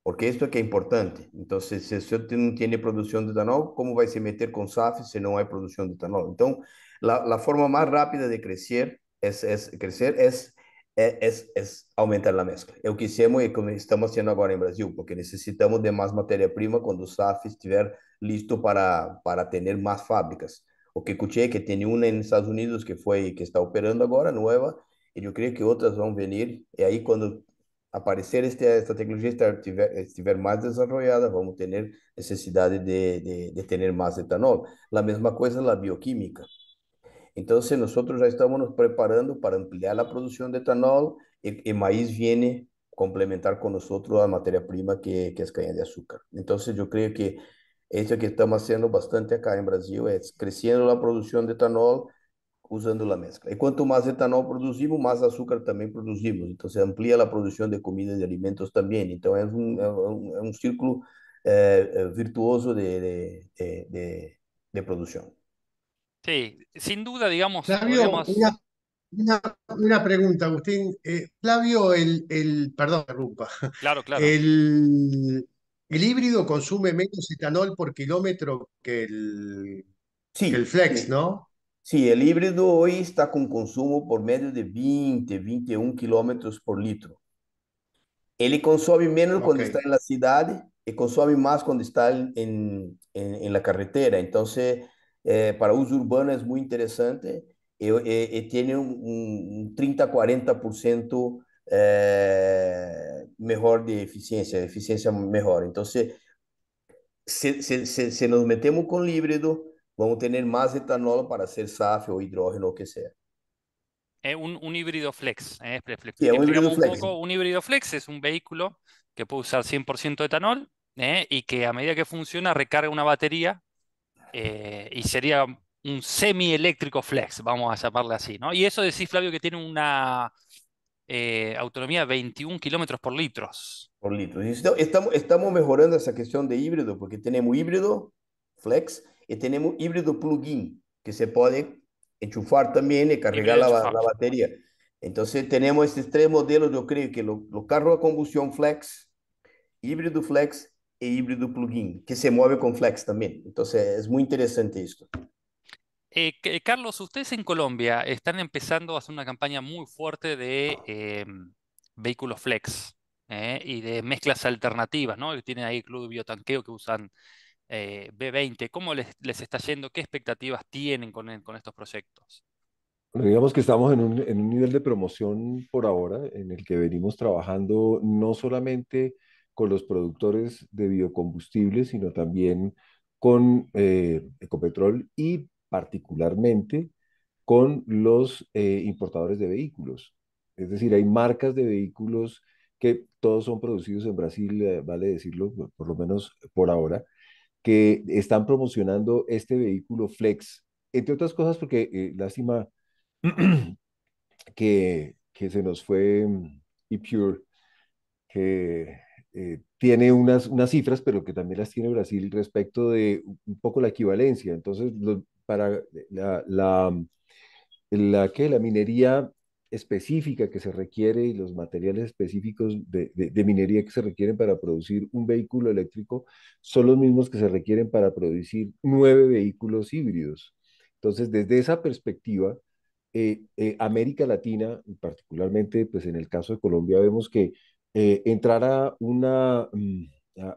Porque esto que es importante. Entonces, si usted no tiene producción de etanol, ¿cómo va a se meter con SAF si no hay producción de etanol? Entonces, la, forma más rápida de crecer es, crecer es, es, aumentar la mezcla. Es lo que hicimos y como estamos haciendo ahora en Brasil, porque necesitamos de más materia prima cuando SAF estiver listo para, para tener más fábricas. O que escuché que tiene una en Estados Unidos que fue que está operando ahora, nueva, y yo creo que otras van a venir. Y ahí cuando aparecer este, esta tecnologia estiver, estiver mais desenvolvida, vamos ter necessidade de, de, de ter mais etanol. A mesma coisa na bioquímica. Então, nós já estamos nos preparando para ampliar a produção de etanol, e, e mais vem complementar com nós a matéria-prima que, que é a canha de açúcar. Então, eu creio que isso que estamos fazendo bastante acá em Brasil é crescendo a produção de etanol usando la mezcla. Y cuanto más etanol producimos, más azúcar también producimos. Entonces amplía la producción de comida y de alimentos también. Entonces es un, un círculo eh, eh, virtuoso de, de, producción. Sí, sin duda, digamos. Una, pregunta, Agustín. Eh, Flavio, el, el perdón, interrumpa. Claro, claro. El, el híbrido consume menos etanol por kilómetro que el, sí, el flex, ¿no? Sí, el híbrido hoy está con consumo por medio de 20, 21 kilómetros por litro. Él consume menos cuando está en la ciudad y consume más cuando está en, la carretera. Entonces, eh, para uso urbano es muy interesante y, eh, eh, tiene un, 30-40% eh, mejor de eficiencia, eficiencia mejor. Entonces, si, nos metemos con híbrido, vamos a tener más etanol para hacer SAF o hidrógeno o que sea. Es eh, un, un híbrido flex. un, híbrido flex. es un vehículo que puede usar 100% de etanol eh, y que a medida que funciona recarga una batería eh, y sería un semi-eléctrico flex, vamos a llamarle así. ¿no? Y eso decís, Flavio, que tiene una autonomía de 21 kilómetros por litros. Por litros. Estamos, estamos mejorando esa cuestión de híbrido porque tenemos híbrido flex y eh, tenemos híbrido plug-in que se puede enchufar también y cargar la, batería. Entonces tenemos estos tres modelos, yo creo que los lo carros a combustión flex, híbrido flex e híbrido plug-in, que se mueve con flex también. Entonces es muy interesante esto. Eh, Carlos, ustedes en Colombia están empezando a hacer una campaña muy fuerte de em, vehículos flex ¿eh? y de mezclas alternativas, ¿no? Tienen ahí club de biotanqueo que usan eh, B20? ¿Cómo les, está yendo? ¿Qué expectativas tienen con, e, estos proyectos? digamos que estamos en un, nivel de promoción por ahora en el que venimos trabajando no solamente con los productores de biocombustibles, sino también con eh, Ecopetrol y particularmente con los eh, importadores de vehículos. Es decir, hay marcas de vehículos que todos son producidos en Brasil, vale decirlo, por lo menos por ahora, que están promocionando este vehículo Flex, entre otras cosas porque eh, lástima que, se nos fue mm, ePure, que eh, tiene unas, unas cifras, pero que también las tiene Brasil respecto de un poco la equivalencia. Entonces, para la, la, mm, la, la minería específica que se requiere y los materiales específicos de, minería que se requieren para producir un vehículo eléctrico son los mismos que se requieren para producir nueve vehículos híbridos. Entonces, desde esa perspectiva, eh, eh, América Latina, particularmente pues en el caso de Colombia, vemos que eh, entrar a una, mm,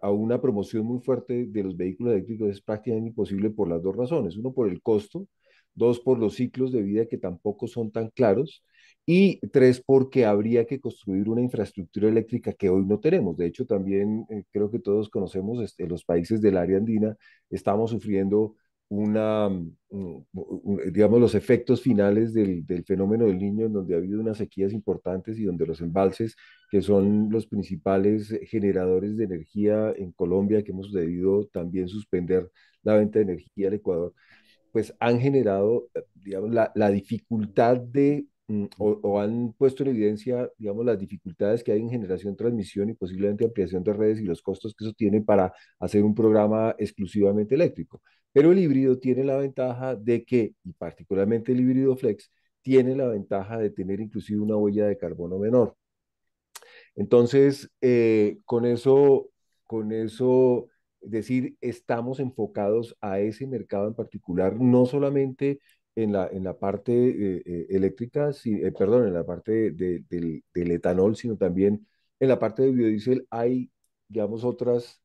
a una promoción muy fuerte de los vehículos eléctricos es prácticamente imposible por las dos razones. Uno, por el costo, dos, por los ciclos de vida que tampoco son tan claros, y tres, porque habría que construir una infraestructura eléctrica que hoy no tenemos. De hecho, también eh, creo que todos conocemos este, los países del área andina, estamos sufriendo una, mm, digamos, los efectos finales del, del, fenómeno del niño, en donde ha habido unas sequías importantes y donde los embalses, que son los principales generadores de energía en Colombia, que hemos debido también suspender la venta de energía al Ecuador, pues han generado, eh, digamos, la, la dificultad de Mm, o, han puesto en evidencia, digamos, las dificultades que hay en generación, transmisión y posiblemente ampliación de redes y los costos que eso tiene para hacer un programa exclusivamente eléctrico. Pero el híbrido tiene la ventaja de que, y particularmente el híbrido flex, tiene la ventaja de tener inclusive una huella de carbono menor. Entonces, eh, con eso, con eso, decir, estamos enfocados a ese mercado en particular, no solamente en la, en la parte eh, eh, eléctrica, eh, perdón, en la parte del, del, etanol, sino también en la parte de biodiesel hay, digamos, otras,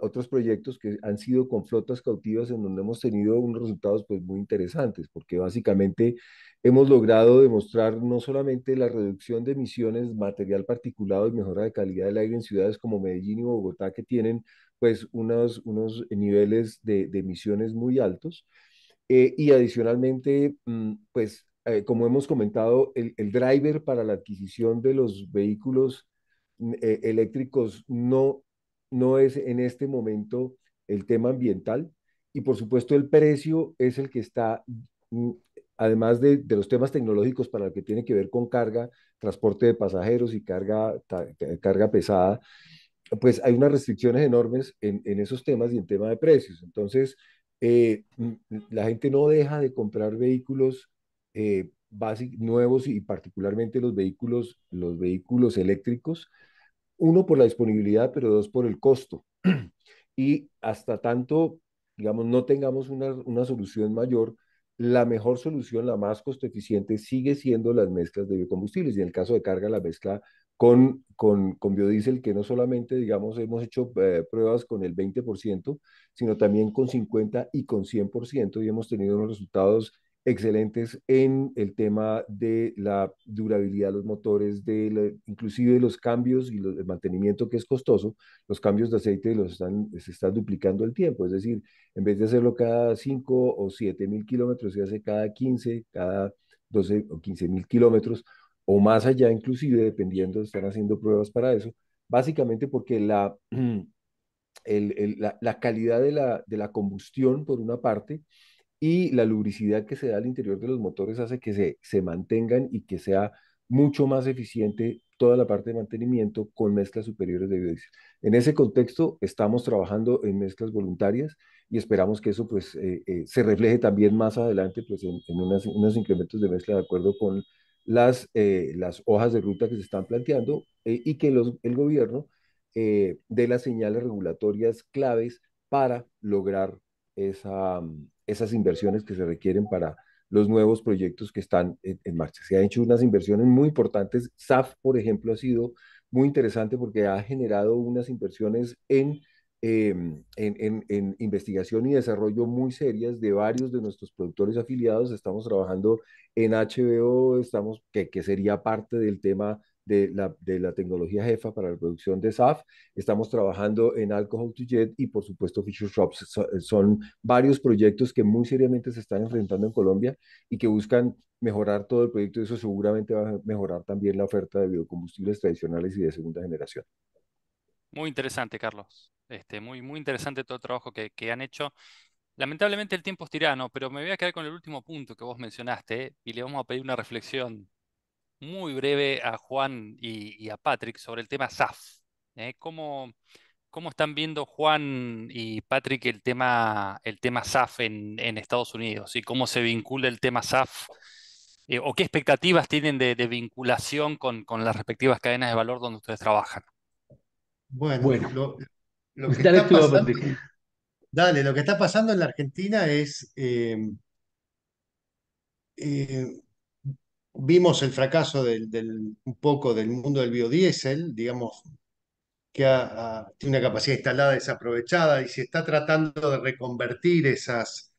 otros proyectos que han sido con flotas cautivas en donde hemos tenido unos resultados pues, muy interesantes, porque básicamente hemos logrado demostrar no solamente la reducción de emisiones, material particulado y mejora de calidad del aire en ciudades como Medellín y Bogotá, que tienen pues unos, unos niveles de, de emisiones muy altos, eh, y adicionalmente, mm, pues, eh, como hemos comentado, el, driver para la adquisición de los vehículos mm, eh, eléctricos no, no es en este momento el tema ambiental. Y por supuesto, el precio es el que está, mm, además de, los temas tecnológicos para el que tiene que ver con carga, transporte de pasajeros y carga, carga pesada, pues hay unas restricciones enormes en, en, esos temas y en tema de precios. Entonces, eh, la gente no deja de comprar vehículos eh, nuevos y particularmente los vehículos, los vehículos eléctricos, uno por la disponibilidad, pero dos por el costo. Y hasta tanto, digamos, no tengamos una, una solución mayor, la mejor solución, la más costo eficiente, sigue siendo las mezclas de biocombustibles. Y en el caso de carga, la mezcla con, con, con biodiesel que no solamente, digamos, hemos hecho eh, pruebas con el 20%, sino también con 50 y con 100% y hemos tenido unos resultados excelentes en el tema de la durabilidad de los motores, de inclusive los cambios y el mantenimiento que es costoso, los cambios de aceite los están, se están duplicando el tiempo, es decir, en vez de hacerlo cada 5 o 7 mil kilómetros, se hace cada 15, cada 12 o 15 mil kilómetros, o más allá inclusive, dependiendo, están haciendo pruebas para eso, básicamente porque la, la, calidad de la, combustión, por una parte, y la lubricidad que se da al interior de los motores hace que se, se mantengan y que sea mucho más eficiente toda la parte de mantenimiento con mezclas superiores de biodiesel. En ese contexto estamos trabajando en mezclas voluntarias y esperamos que eso pues eh, eh, se refleje también más adelante pues en, unos incrementos de mezcla de acuerdo con las, eh, las hojas de ruta que se están planteando eh, y que el gobierno eh, dé las señales regulatorias claves para lograr mm, esas inversiones que se requieren para los nuevos proyectos que están en, en, marcha. Se han hecho unas inversiones muy importantes. SAF, por ejemplo, ha sido muy interesante porque ha generado unas inversiones en Em, en, investigación y desarrollo muy serias de varios de nuestros productores afiliados. Estamos trabajando en HBO, estamos, que, que sería parte del tema de la, de la, tecnología jefa para la producción de SAF. Estamos trabajando en Alcohol to Jet y, por supuesto, Fisher Shops. son varios proyectos que muy seriamente se están enfrentando en Colombia y que buscan mejorar todo el proyecto. Eso seguramente va a mejorar también la oferta de biocombustibles tradicionales y de segunda generación. Muy interesante, Carlos. Este, muy, muy interesante todo el trabajo que, han hecho. Lamentablemente el tiempo es tirano, pero me voy a quedar con el último punto que vos mencionaste y le vamos a pedir una reflexión muy breve a Juan y, a Patrick sobre el tema SAF. ¿eh? ¿Cómo, están viendo Juan y Patrick el tema, el tema SAF en, Estados Unidos y cómo se vincula el tema SAF eh, o qué expectativas tienen de, vinculación con, con, las respectivas cadenas de valor donde ustedes trabajan? Bueno, bueno. Dale, lo que está pasando en la Argentina es... Eh, eh, vimos el fracaso del, un poco del mundo del biodiesel, digamos, que tiene una capacidad instalada desaprovechada y se está tratando de reconvertir esas,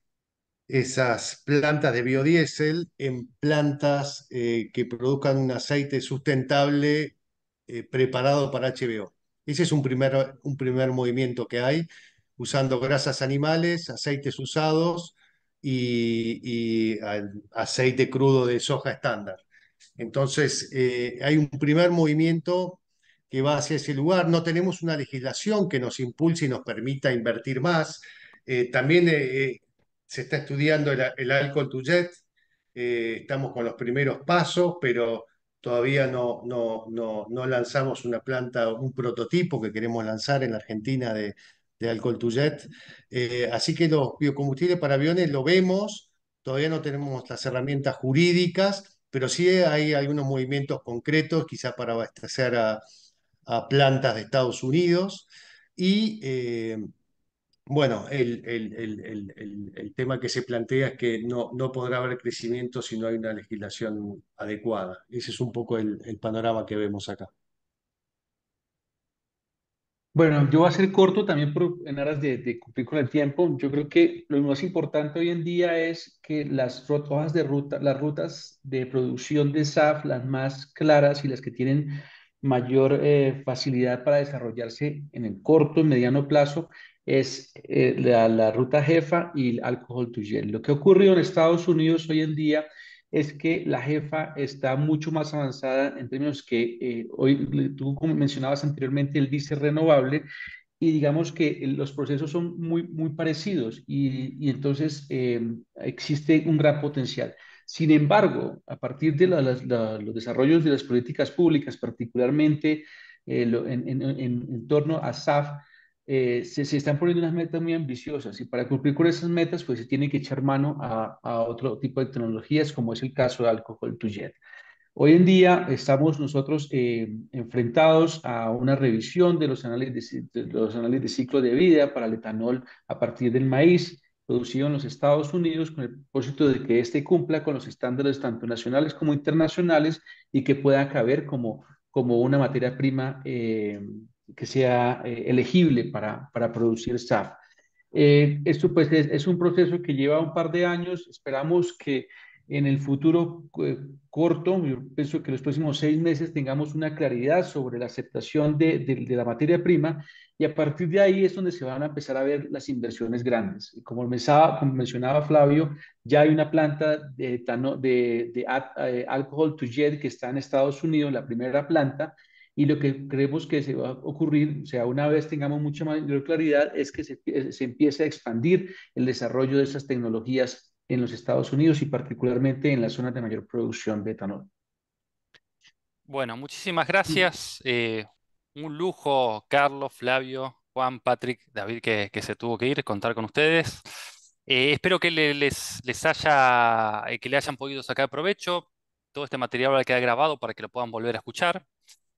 esas plantas de biodiesel en plantas eh, que produzcan un aceite sustentable preparado para HBO. Ese es un primer, un primer movimiento que hay, usando grasas animales, aceites usados y, aceite crudo de soja estándar. Entonces, eh, hay un primer movimiento que va hacia ese lugar. No tenemos una legislación que nos impulse y nos permita invertir más. Eh, también eh, se está estudiando el alcohol to jet. estamos con los primeros pasos, pero Todavía no, no, no, lanzamos una planta, un prototipo que queremos lanzar en la Argentina de, alcohol to jet. Eh, así que los biocombustibles para aviones lo vemos, todavía no tenemos las herramientas jurídicas, pero sí hay algunos movimientos concretos, quizás para abastecer a, plantas de Estados Unidos. Y eh, bueno, el, el, el, el- el tema que se plantea es que no, no podrá haber crecimiento si no hay una legislación adecuada. Ese es un poco el, el panorama que vemos acá. Bueno, yo voy a ser corto también en aras de, cumplir con el tiempo. Yo creo que lo más importante hoy en día es que las de ruta, las rutas de producción de SAF, las más claras y las que tienen mayor eh, facilidad para desarrollarse en el corto y mediano plazo, es eh, la, la, ruta jefa y el alcohol to gel. Lo que ha ocurrido en Estados Unidos hoy en día es que la jefa está mucho más avanzada en términos que eh, hoy tú mencionabas anteriormente el vice renovable y digamos que eh, los procesos son muy, muy parecidos y, y entonces existe un gran potencial. Sin embargo, a partir de los desarrollos de las políticas públicas, particularmente en, en, en torno a SAF, eh, se, están poniendo unas metas muy ambiciosas y para cumplir con esas metas pues se tiene que echar mano a, otro tipo de tecnologías como es el caso de alcohol to jet. Hoy en día estamos nosotros eh, enfrentados a una revisión de los, análisis de, los análisis de ciclo de vida para el etanol a partir del maíz producido en los Estados Unidos con el propósito de que éste cumpla con los estándares tanto nacionales como internacionales y que pueda caber como, como una materia prima eh, que sea eh, elegible para, para, producir SAF. Eh, esto pues es, un proceso que lleva un par de años, esperamos que en el futuro eh, corto, yo pienso que los próximos seis meses tengamos una claridad sobre la aceptación de, la materia prima y a partir de ahí es donde se van a empezar a ver las inversiones grandes. como, mencionaba, mencionaba Flavio, ya hay una planta de, de, de alcohol to jet que está en Estados Unidos, la primera planta, y lo que creemos que se va a ocurrir, o sea, una vez tengamos mucha mayor claridad, es que eh, se, empiece a expandir el desarrollo de esas tecnologías en los Estados Unidos y particularmente en las zonas de mayor producción de etanol. Bueno, muchísimas gracias. Eh, un lujo, Carlos, Flavio, Juan, Patrick, David, que, que se tuvo que ir, contar con ustedes. Eh, espero que les, les haya, que le hayan podido sacar provecho. Todo este material que a grabado para que lo puedan volver a escuchar.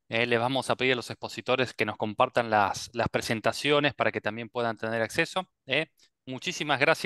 Eh, le vamos a pedir a los expositores que nos compartan las, presentaciones para que también puedan tener acceso. Eh. Muchísimas gracias.